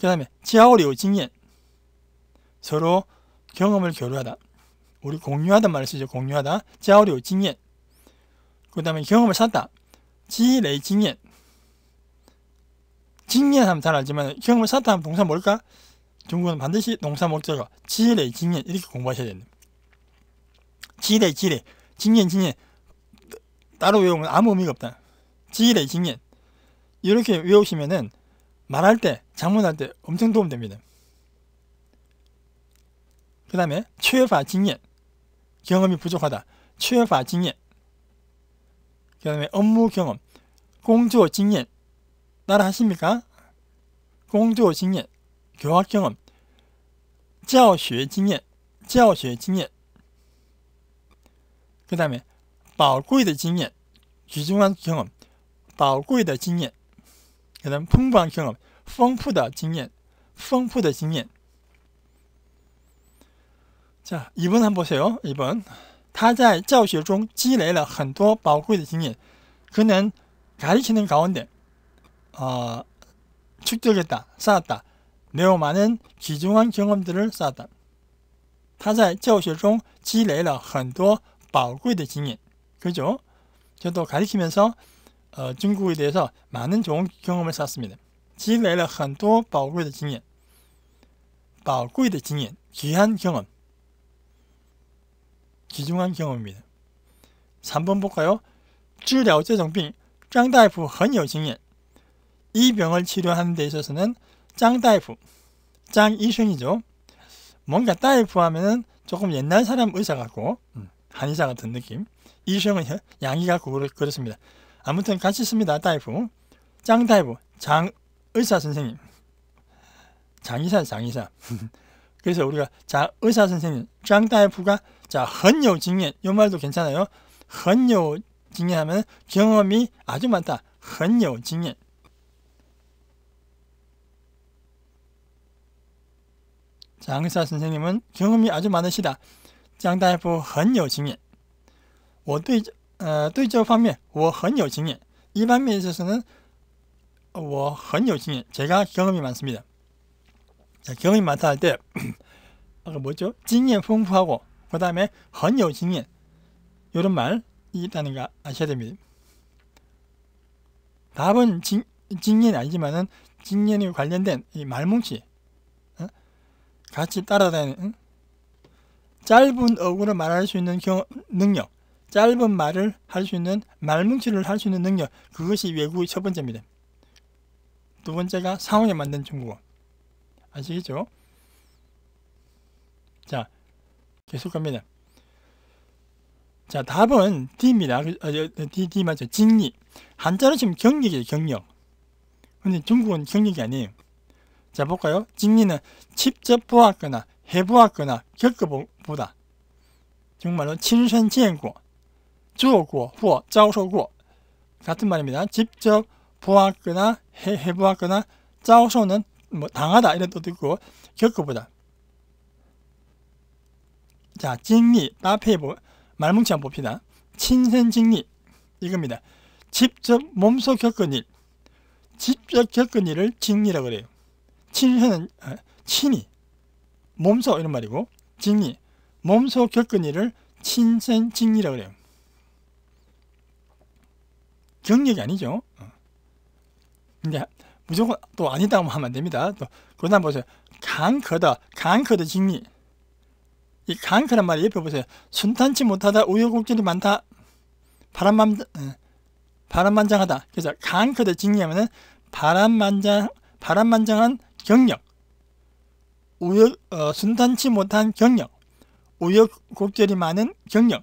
다음에 지하오리오 징연 서로 경험을 교류하다. 우리 공유하다 말을 쓰죠. 공유하다. 지하오리오 징연 그 다음에 경험을 쌓다. 지레이 징연 징연 하면 잘 알지만 경험을 쌓다 하면 동사 뭘까? 중국은 반드시 동사 목적어 지레이 징연 이렇게 공부하셔야 됩니다. 지레 지레 징연 징연 따로 외우면 아무 의미가 없다. 지레 징연 이렇게 외우시면은 말할 때, 장문할 때 엄청 도움됩니다. 그 다음에 최파 징예 경험이 부족하다. 최파 징예 그 다음에 업무 경험 공조 징예 따라 하십니까? 공조 징예 교학 경험 教学 징예 教学 징예 그 다음에 宝贵的经验 귀중한 경험 宝贵的经验给他碰撞出了丰富的经验 풍부한经验. 자, 2번 한번 보세요. 2번. 他在教学中积累了很多宝贵的经验. 그는 가르치는 가운데 어, 축적했다, 쌓았다. 매우 많은 귀중한 경험들을 쌓았다. 他在教学中积累了很多宝贵的经验. 그죠? 저도 가르치면서 呃中国대해서많은 어, 좋은 경험을 쌓습니다。 积累了很多宝贵的经验，宝贵的经验，귀한경 험， 귀중한경험입니다。 3번 볼까요? 治疗这种病，张大夫很有经验。이 병을 치료하는 데 있어서는 장다이장 이승이죠. 뭔가 다이 하면은 조금 옛날 사람 의사 같고 음, 한의사 같은 느낌. 이승은 양이 같고 그렇, 습니다 아무튼 같이 씁니다. 다이프. 짱 다이프. 장 의사 선생님. 장의사 장의사. 그래서 우리가 자 의사 선생님 짱 다이프가 자헌요징예이 말도 괜찮아요. 헌요징예 하면 경험이 아주 많다. 헌요징예 장의사 선생님은 경험이 아주 많으시다. 짱 다이프 헌요징예 뭐 呃，对这方面我很有经验。一般面试时呢，我很有经验。제가경험이많습니다 어, 자, 경험이 많다 할때아 뭐죠?经验 풍부하고 그 다음에 很有经验 이런 말이 있다는 거 아셔야 됩니다. 답은 진, 징년이 아니지만은 징년에 관련된 이 말뭉치 어? 같이 따라다니는 짧은 어구로 말할 수 있는 경, 능력 짧은 말을 할 수 있는 말뭉치를 할 수 있는 능력 그것이 외국의 첫 번째입니다. 두 번째가 상황에 맞는 중국어 아시겠죠? 자 계속 갑니다. 자 답은 D입니다. 그, 어, D, D 맞죠? 직리 한자로 지금 경력이에 경력 근데 중국은 경력이 아니에요. 자 볼까요? 직리는 직접 보았거나 해보았거나 겪어보다 정말로 친선 지행고 做어或遭受过 같은 말입니다. 직접 보았거나 해, 보았거나遭서는 뭐 당하다 이런 뜻도 있고 겪어보다. 자, 직리 앞에 말뭉치 한번 봅시다. 친선 직리 이겁니다. 직접 몸소 겪은 일, 직접 겪은 일을 직리라고 그래요. 친선은 아, 친이 몸소 이런 말이고 직리 몸소 겪은 일을 친선 직리라고 그래요. 경력이 아니죠. 근데 무조건 또 아니다 하면 안 됩니다. 또 그러다 보세요. 강커다, 강커다 직리. 이 강커란 말 옆에 보세요. 순탄치 못하다, 우여곡절이 많다, 바람만 어, 바람만장하다. 그래서 강커다 직리하면은 바람만장 바람만장한 경력, 우여 어, 순탄치 못한 경력, 우여곡절이 많은 경력.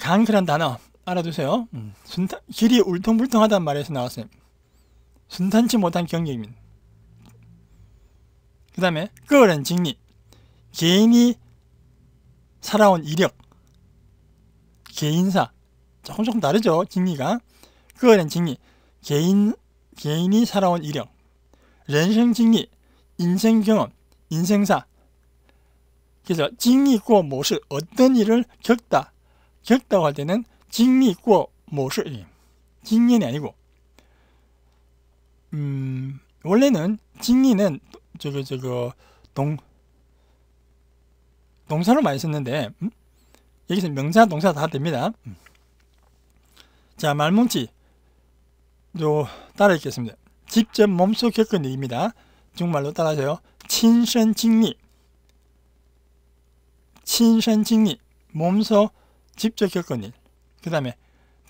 강커란 단어. 알아두세요. 음. 순탄, 길이 울퉁불퉁하단 말에서 나왔어요. 순탄치 못한 경계입니다. 그 다음에 끌어낸 직립. 개인이 살아온 이력, 개인사. 조금 조금 다르죠. 직리가. 끌어낸 직리. 개인, 개인이 살아온 이력. 랜생 직리. 인생 경험. 인생사. 그래서 직리 있고 모습. 어떤 일을 겪다. 겪다고 할 때는 经历过 뭐를 징리는 아니고 음 원래는 징리는 저거 저거 동 동사로 많이 썼는데 음? 여기서 명사 동사 다 됩니다 음。 자 말뭉치 요 따라 읽겠습니다 직접 몸소 겪은 일입니다 중말로 따라하세요 친身 징리 친身 징리 몸소 직접 겪은 일그 다음에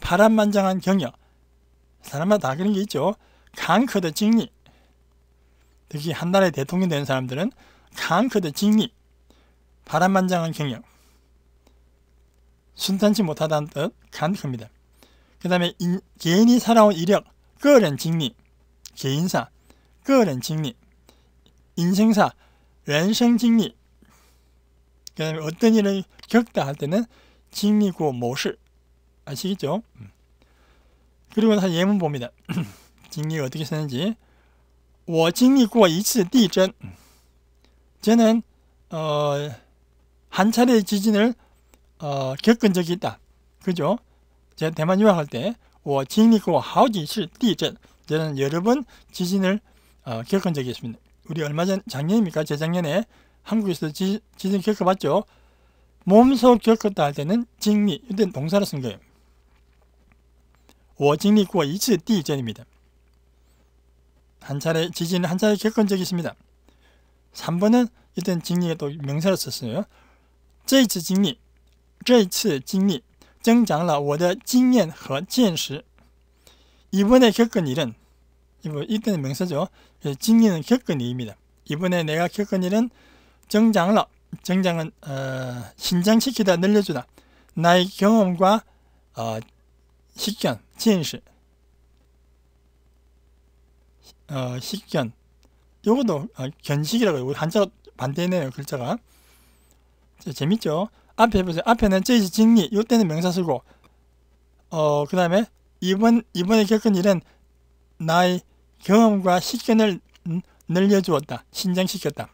파란만장한 경력 사람마다 다 그런 게 있죠. 강크드 직리 특히 한 나라의 대통령된 사람들은 강크드 직리 파란만장한 경력 순탄치 못하다는 뜻 간크입니다. 그 다음에 개인이 살아온 이력 거른 직리 개인사 거른 직리 인생사 랜생 직리 그 다음에 어떤 일을 겪다 할 때는 직리고 모시 아시겠죠? 그리고 다 예문 봅니다. 징이 어떻게 쓰는지 我经历过一次地震 저는 어, 한차례 지진을 어, 겪은 적이 있다. 그죠? 제가 대만 유학할 때我经历过好几次地震 저는 여러 번 지진을 어, 겪은 적이 있습니다. 우리 얼마 전 작년입니까? 재작년에 한국에서 지, 지진 겪어봤죠? 몸소 겪었다 할 때는 징리 이때 동사로 쓴 거예요. 我经历过一次地震입니다한 차례 지진한 차례 겪은 적이 있습니다. 3번은 이때 징리가 또 명사로 썼어요. 这次经历,这次经历增长了我的经验和见识. 이번에 겪은 일은 이번 이때는 명사죠. 징리는 겪은 일입니다. 이번에 내가 겪은 일은 정장러 정장은 어, 신장시키다 늘려주다 나의 경험과 어, 식견, 진실 어, 식견 요것도 아, 견식이라고 해요. 한자가 반대네요. 글자가 재밌죠? 앞에 보세요. 앞에는 제시 직리 요때는 명사 쓰고 어, 그 다음에 이번, 이번에 겪은 일은 나의 경험과 식견을 음, 늘려주었다. 신장시켰다.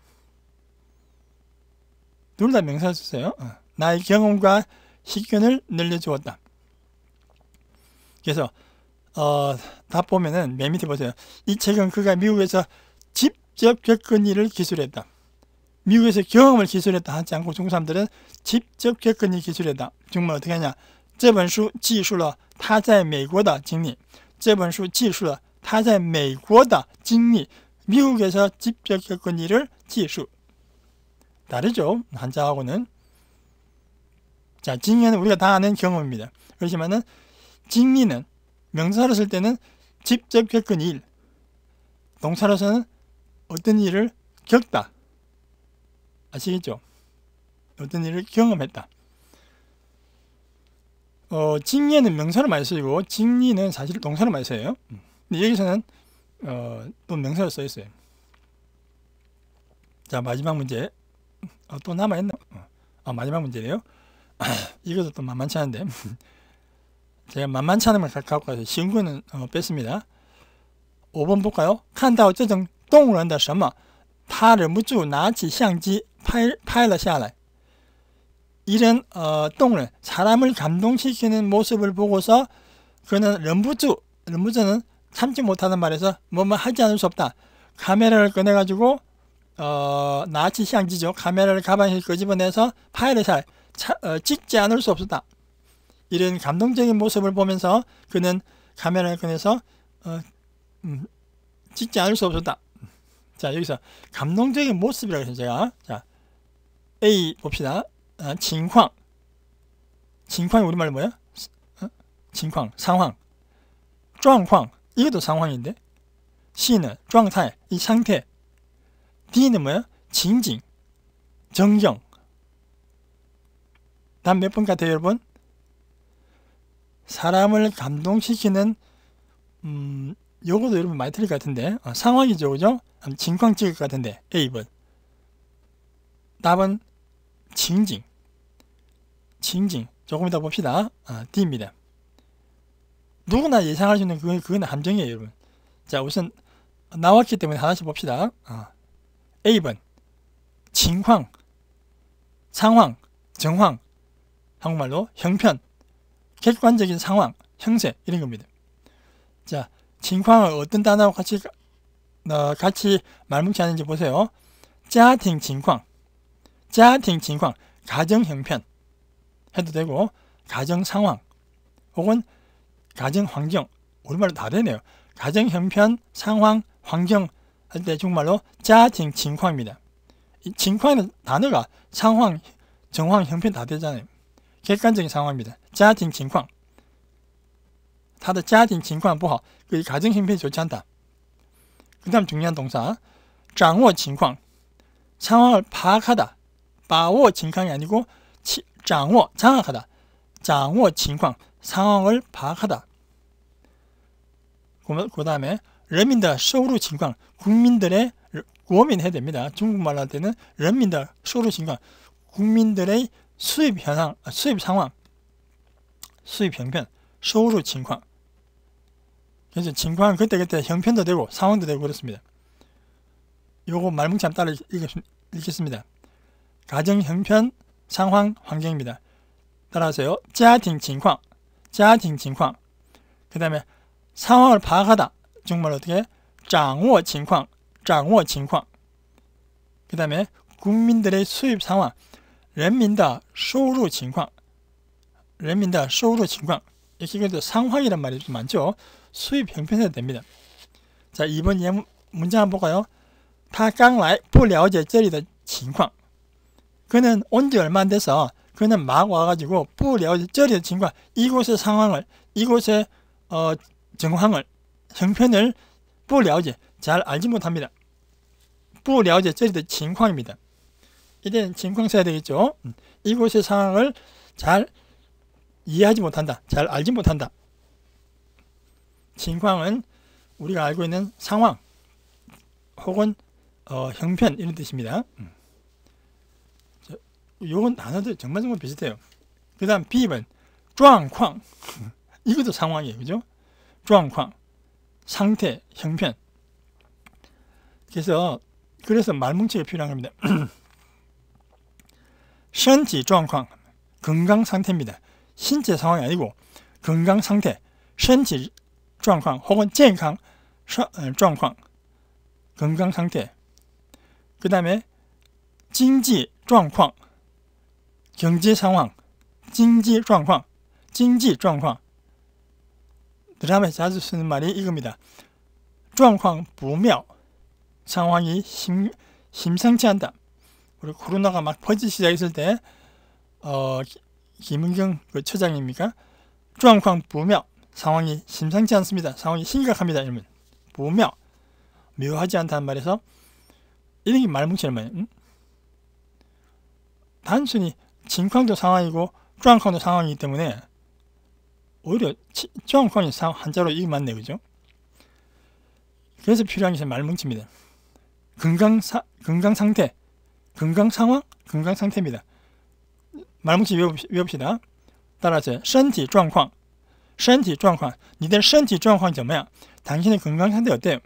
둘 다 명사 쓰세요. 어. 나의 경험과 식견을 늘려주었다. 그래서 어, 다 보면은 맨 밑에 보세요. 이 책은 그가 미국에서 직접 겪은 일을 기술했다. 미국에서 경험을 기술했다 하지 않고 중국 사람들은 직접 겪은 일 기술했다. 정말 어떻게 하냐? 这本书记述了他在美国的经历.这本书记述了他在美国的经历. 미국에서 직접 겪은 일을 기술. 다르죠? 한자하고는. 자, 징의는 우리가 다 아는 경험입니다. 그렇지만은 직리는 명사로 쓸 때는 직접 겪은 일, 동사로서는 어떤 일을 겪다. 아시겠죠? 어떤 일을 경험했다. 어, 직리는 명사로 많이 쓰이고 직리는 사실 동사로 많이 써요. 근데 여기서는 어, 또 명사로 써 있어요. 자 마지막 문제 아, 또 남아있나? 어, 아 마지막 문제네요. 이것도 또 만만치 않은데 제가 만만치 않으면 갖고 가서 쉬운 거는 어, 뺐습니다. 5번 볼까요? 칸다오 저정 동물한다 什么 타를 묻고 나치 상지 파일러 샤라 이런 어, 동물 사람을 감동시키는 모습을 보고서 그는 럼부주 럼부주는 참지 못하는 말에서 뭐뭐 하지 않을 수 없다. 카메라를 꺼내가지고 어, 나치 상지죠. 카메라를 가방에 끄집어내서 파일을 잘 어, 찍지 않을 수 없었다. 이런 감동적인 모습을 보면서 그는 카메라를 꺼내서 어, 음, 찍지 않을 수 없었다. 자 여기서 감동적인 모습이라고 해서 제가 자 A 봅시다. 아, 진황 진황이 우리말로 뭐야? 어? 진황, 상황状황 이것도 상황인데 C는 状态,이 상태 D는 뭐야? 진징 정경 다음 몇번 같아요 여러분? 사람을 감동시키는 음, 요거도 여러분 많이 틀릴 것 같은데 어, 상황이죠 그죠? 진광 찍을 것 같은데 A번 답은 징징 징징 조금 이따 봅시다 아, D입니다 누구나 예상할 수 있는 그건, 그건 함정이에요 여러분 자 우선 나왔기 때문에 하나씩 봅시다 아, 어, A번 진황 상황 정황 한국말로 형편 객관적인 상황, 형세 이런 겁니다. 자, 진황을 어떤 단어와 같이 어, 같이 말뭉치 하는지 보세요. 자팅 진황, 자팅 진황, 가정 형편 해도 되고 가정 상황 혹은 가정 환경 우리말로 다 되네요. 가정 형편, 상황, 환경 할때 중말로 자팅 진황입니다. 이 진황이라는 단어가 상황, 정황, 형편 다 되잖아요. 객관적인 상황입니다. 家庭 칭광. 他的家庭 칭광 不好. 그의 가정 형편이 좋지 않다. 그 다음 중요한 동사. 掌握 칭광. 상황을 파악하다. 把握 칭광이 아니고 掌握 장악하다. 掌握 칭광. 상황을 파악하다. 그 다음에人民的 서울 칭광. 국민들의 구민 해야 됩니다. 중국말로 할 때는 人民的收入情况, 국민들의 수입 현황, 아, 수입 상황, 수입 형편, 소우루 진 그래서 진광 그때그때 형편도 되고 상황도 되고 그렇습니다. 요거 말뭉참 따라 읽겠습니다. 가정 형편, 상황, 환경입니다. 따라하세요. 자팅 진광, 자팅 진광. 그 다음에 상황을 파악하다. 정말 어떻게? 장워 진광, 장워 진광. 그 다음에 국민들의 수입 상황, 人民的收入情况,人民的 소루 진광 이렇게 그래 상황이란 말이 좀 많죠. 수입 병편해 됩니다. 자, 이번 예 문장 한번 볼까요? 他刚来不了解这里的情况. 그는 온지 얼마 안 돼서 그는 막 와가지고 不了解这里的情况, 이곳의 상황을, 이곳의 어, 정황을, 형편을 不了解,잘 알지 못합니다. 不了解这里的情况입니다. 이는 진공사야 되겠죠. 이곳의 상황을 잘 이해하지 못한다. 잘 알지 못한다. 진광은 우리가 알고 있는 상황 혹은 어, 형편 이런 뜻입니다. 음. 요건 단어도 정말 정말 비슷해요. 그 다음 B입은 쫑쾅 이것도 상황이에요. 그죠? 쫑쾅 상태, 형편 그래서 그래서 말뭉치가 필요한 겁니다. 身体状况, 건강 상태입니다. 신체 상황이 아니고 건강 상태, 身体状况 혹은 健康状况, 건강 상태. 그 다음에 경제 状况, 경제 상황, 경제 状况, 경제 状况. 드라마에 자주 쓰는 말이 이겁니다. 状况不妙, 상황이 심, 심상치 않다. 우리 코로나가 막 퍼지기 시작했을 때 어, 김은경 그 처장입니까? 중앙광 보며 상황이 심상치 않습니다. 상황이 심각합니다. 이러면 보며 묘하지 않다는 말에서 이런 게 말뭉치는 말이에요. 응? 단순히 진광도 상황이고 중앙광도 상황이기 때문에 오히려 중앙광이 한자로 이게 맞네 그죠? 그래서 필요한 게 말뭉칩니다. 건강, 건강 상태, 건강 상황, 건강 상태입니다. 말뭉치 외웁시다. 따라서 신체 상황, 신체 상황, 니들 신체 상황怎么样? 당신의 건강 상태 어때요?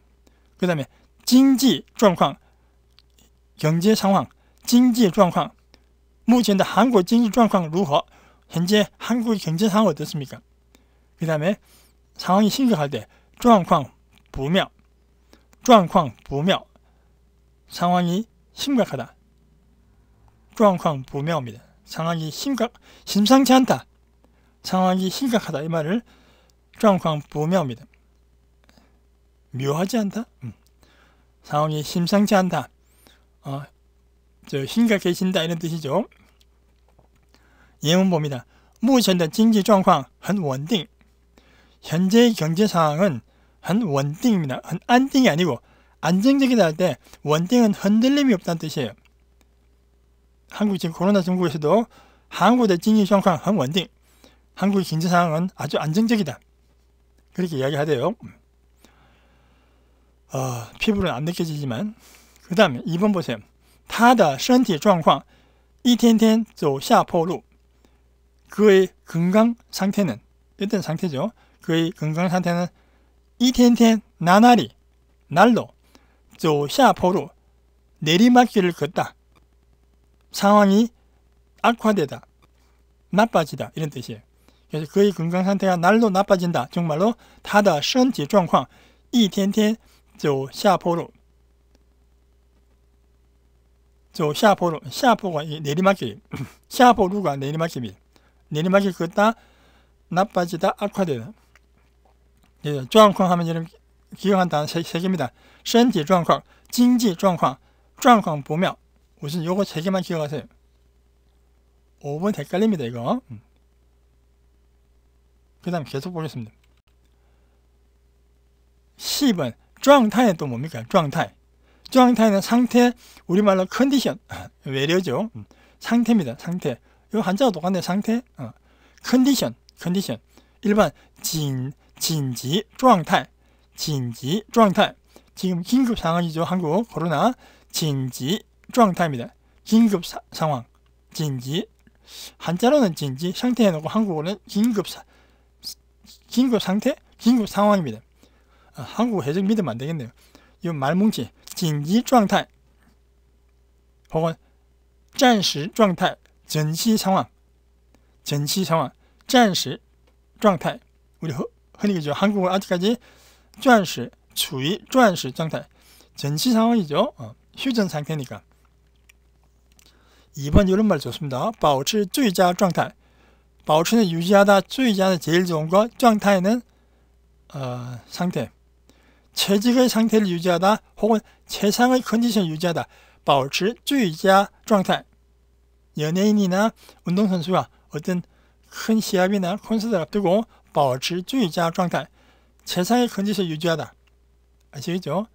그 다음에 경제 상황, 경제 상황, 경제 상황, 目前 한국 경제 상황 如何? 현재 한국의 경제 상황 어떻습니까? 그 다음에 상황이 심각할 때 상황 불명, 상황 불명, 상황이 심각하다. 状况 불명합니다. 상황이 심각, 심상치 않다. 상황이 심각하다. 이 말을 状况 불명합니다. 묘하지 않다. 음. 상황이 심상치 않다. 어, 저 심각해진다 이런 뜻이죠. 예문 봅니다. 무전의 경제 상황 很원定 현재의 경제 상황은 很稳定입니다. 很安定이 아니고 안정적이다 할때 원딩은 흔들림이 없다는 뜻이에요. 한국 지금 코로나 중국에서도 한국 의 징이 상황 한 원딩. 한국의 경제 상황은 아주 안정적이다. 그렇게 이야기하대요. 어, 피부는 안 느껴지지만 그 다음에 2번 보세요. 他的身体状况一天天走下坡路. 그의 건강 상태는 일단 상태죠. 그의 건강 상태는 一天天 나날이 날로 走下坡路 내리막길을 걷다. 상황이 악화되다, 나빠지다 이런 뜻이에요. 그래서 그의 건강 상태가 날로 나빠진다. 정말로 他的身体状况一天天走下坡路.走下坡路,下坡가 내리막길,下坡路가 내리막길 내리막길 걷다 나빠지다 악화되다. 그래서状况 하면 여러분 기억한 단어 세, 세 개입니다. 身体状况,经济状况,状况不妙. 우선 요거 세 개만 기억하세요. 5번 헷갈립니다, 이거. 음. 그 다음 계속 보겠습니다. 10번,状态는 또 뭡니까? 状态. 状态는 상태, 우리말로 컨디션, 외려죠. 음. 상태입니다, 상태. 이 한자가 똑같네, 상태. 어. 컨디션, 컨디션. 1번. 진, 진지, 状态. 진지, 状态. 지금 긴급 상황이죠, 한국, 코로나. 진지, 状态입니다. 긴급 사, 상황, 진지. 한자로는 진지, 상태 해놓고 한국어는 긴급 사, 긴급 상태, 긴급 상황입니다. 아, 한국어 해석 믿으면 안 되겠네요. 이 말뭉치, 진지 상태 혹은 잠시 상태, 전시 상황, 전시 상황, 잠시 상태. 우리 허, 흔히 그죠? 한국어 아직까지 잠시, 추위, 잠시 상태, 전시 상황이죠. 어, 휴전 상태니까. 이번여름말 좋습니다. 保持最佳状态. 保持는 유지하다, 最佳는 제일 좋은 것, 状态는 어, 상태. 체직의 상태를 유지하다 혹은 최상의 컨디션을 유지하다. 保持最佳状态. 연예인이나 운동선수가 어떤 큰 시합이나 콘서트를 앞두고 保持最佳状态. 최상의 컨디션을 유지하다. 아시겠죠?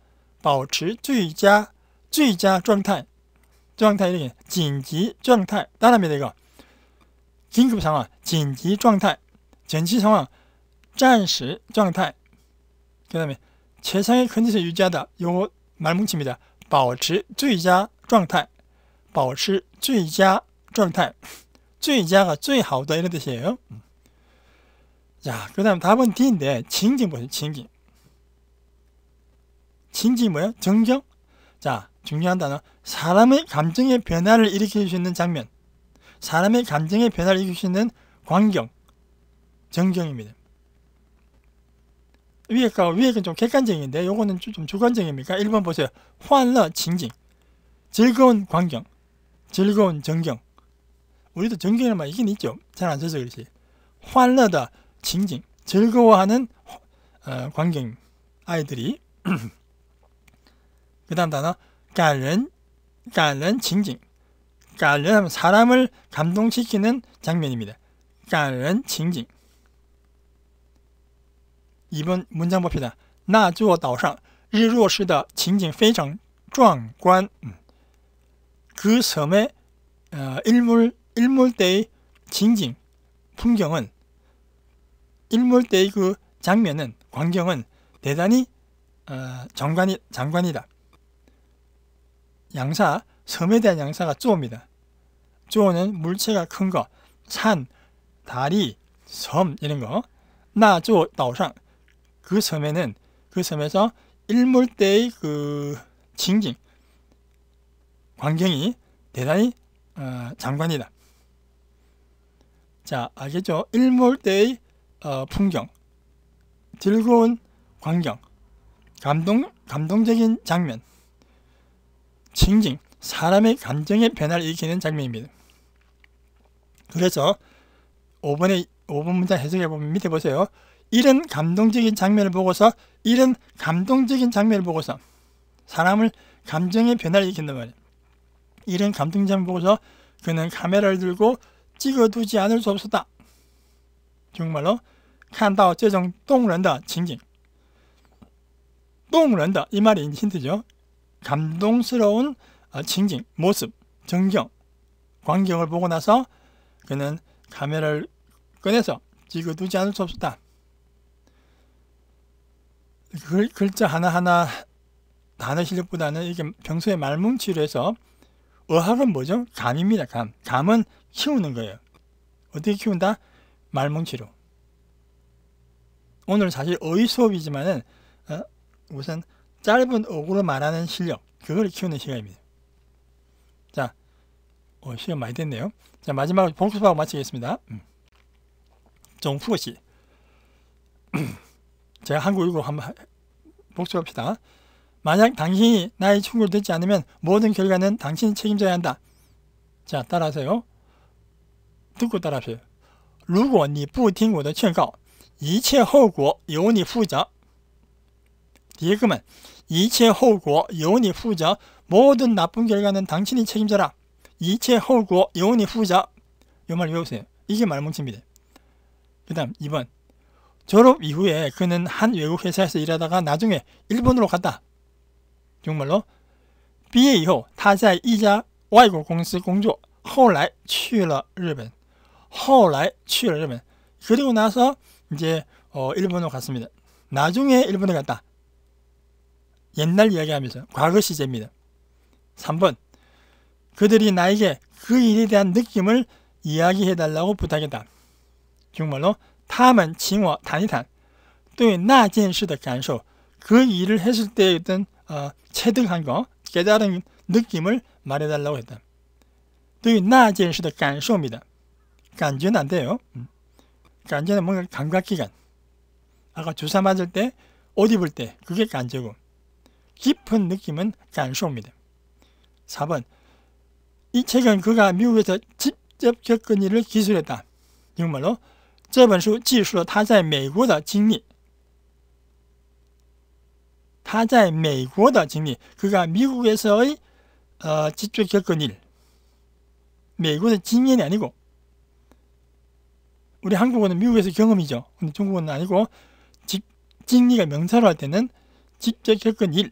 保持最佳最佳状态.状态有点紧急状态，当然没？这个，紧急情况，啊？紧急状态，紧急情况，暂时状态，看到没？前三个肯定是瑜伽的，有蛮有级别的，保持最佳状态，保持最佳状态，最佳和最好的一个东西哟。嗯，呀，那他们第一点情景不是情景，情景什么呀？正是吧？ 중요한 단어 사람의 감정의 변화를 일으킬 수 있는 장면 사람의 감정의 변화를 일으킬 수 있는 광경 정경입니다. 위에 거 위에 건좀 객관적인데 요거는 좀 주관적입니까? 1번 보세요. 환러 징징 즐거운 광경 즐거운 정경 우리도 정경이란 말 이긴 있죠. 잘 안 써서 그렇지. 환러다 징징 즐거워하는 어, 광경 아이들이 그 다음 단어 까른, 까른 징징. 까른 사람을 감동시키는 장면입니다. 까른 징징. 이번 문장 봅시다. 那座岛上日落时的情景非常壮观.그 음. 섬의 어, 일몰 일몰 때의 징징 풍경은 일몰 때의 그 장면은 광경은 대단히 어, 정관이 장관이다. 양사, 섬에 대한 양사가 쪼입니다. 쪼는 물체가 큰 거, 산, 다리, 섬 이런 거. 나쪼 나오상 그 섬에는 그 섬에서 일몰 대의그 징징 광경이 대단히 어, 장관이다. 자 알겠죠? 일몰 대의 어, 풍경, 즐거운 광경, 감동 감동적인 장면. 징징 사람의 감정의 변화를 일으키는 장면입니다. 그래서 5번의 5번 문장 해석해 보면 밑에 보세요. 이런 감동적인 장면을 보고서 이런 감동적인 장면을 보고서 사람을 감정의 변화를 일으킨단 말이에요. 이런 감동적인 장면을 보고서 그는 카메라를 들고 찍어두지 않을 수 없었다. 정말로 칸다오 쩌정 똥 런다 징징 똥런이 말이 힌트죠. 감동스러운 어, 징징, 모습, 정경 광경을 보고 나서 그는 카메라를 꺼내서 찍어두지 않을 수없다 글, 글자 하나하나 단어 실력보다는 이게 평소에 말뭉치로 해서 어학은 뭐죠? 감입니다. 감. 감은 키우는 거예요. 어떻게 키운다? 말뭉치로. 오늘 사실 어휘 수업이지만은 어, 우선 짧은 어구로 말하는 실력, 그걸 키우는 시간입니다. 자, 어, 시간 많이 됐네요. 자, 마지막으로 봉수하고 마치겠습니다. 음. 정프거 씨. 제가 한국으로 한번 복수합시다. 만약 당신이 나의 충고를 듣지 않으면 모든 결과는 당신이 책임져야 한다. 자, 따라하세요. 듣고 따라하세요. 如果你不听我的劝告，一切后果由你负责。第一个们， 이체后果 여운이 후자 모든 나쁜 결과는 당신이 책임져라. 이체后果 여운이 후자 이 말 외우세요. 이게 말뭉칩니다. 그 다음 2번 졸업 이후에 그는 한 외국 회사에서 일하다가 나중에 일본으로 갔다. 정말로 毕业 이후 타자의 이자 외국 공식 공조 后来去了日本后来去了日本 그리고 나서 이제 어, 일본으로 갔습니다. 나중에 일본에 갔다. 옛날 이야기하면서 과거 시제입니다. 3번 그들이 나에게 그 일에 대한 느낌을 이야기해달라고 부탁했다. 중국말로 他们请我谈一谈对那件事的感受그 일을 했을 때 어떤 어, 체득한 거 깨달은 느낌을 말해달라고 했다. 对那件事的感受입니다. 간주는 안 돼요. 음. 간주는 뭔가 감각기관. 아까 주사 맞을 때, 옷 입을 때 그게 간주고 깊은 느낌은 잘쇼입니다. 4번 이 책은 그가 미국에서 직접 겪은 일을 기술했다. 정말로 这本书记述了他在美国的经历他在美国的经历 그가 미국에서의 어, 직접 겪은 일 미국의 징연이 아니고 우리 한국어는 미국에서 경험이죠. 근데 중국어는 아니고 직, 직리가 명사로 할 때는 직접 겪은 일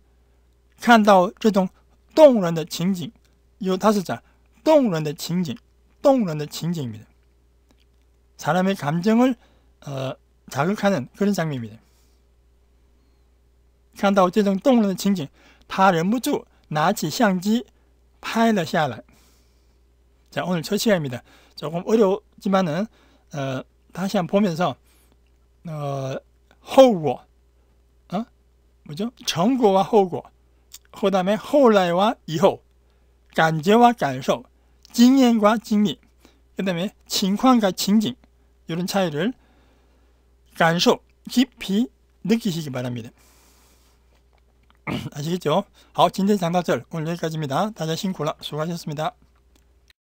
看到这种动人的情景，有他是讲动人的情景动人的情景 징징입니다. 사람의 감정을 어, 자극하는 그런 장면입니다. 간다 어쨌든 동그란데 징忍不住拿起相机拍了下来자 오늘 첫 시간입니다. 조금 어려지만은 어, 다시 한번 보면서 어, 허우 어? 뭐죠? 전고와 허우고. 그 다음에 后来와 이호, 感觉와感受,经验과经历,그 다음에 情况과 징징 이런 차이를 感受, 깊이 느끼시기 바랍니다. 아시겠죠? 아우 어, 진짜 장갑절 오늘 여기까지입니다. 다자 신고라 수고하셨습니다.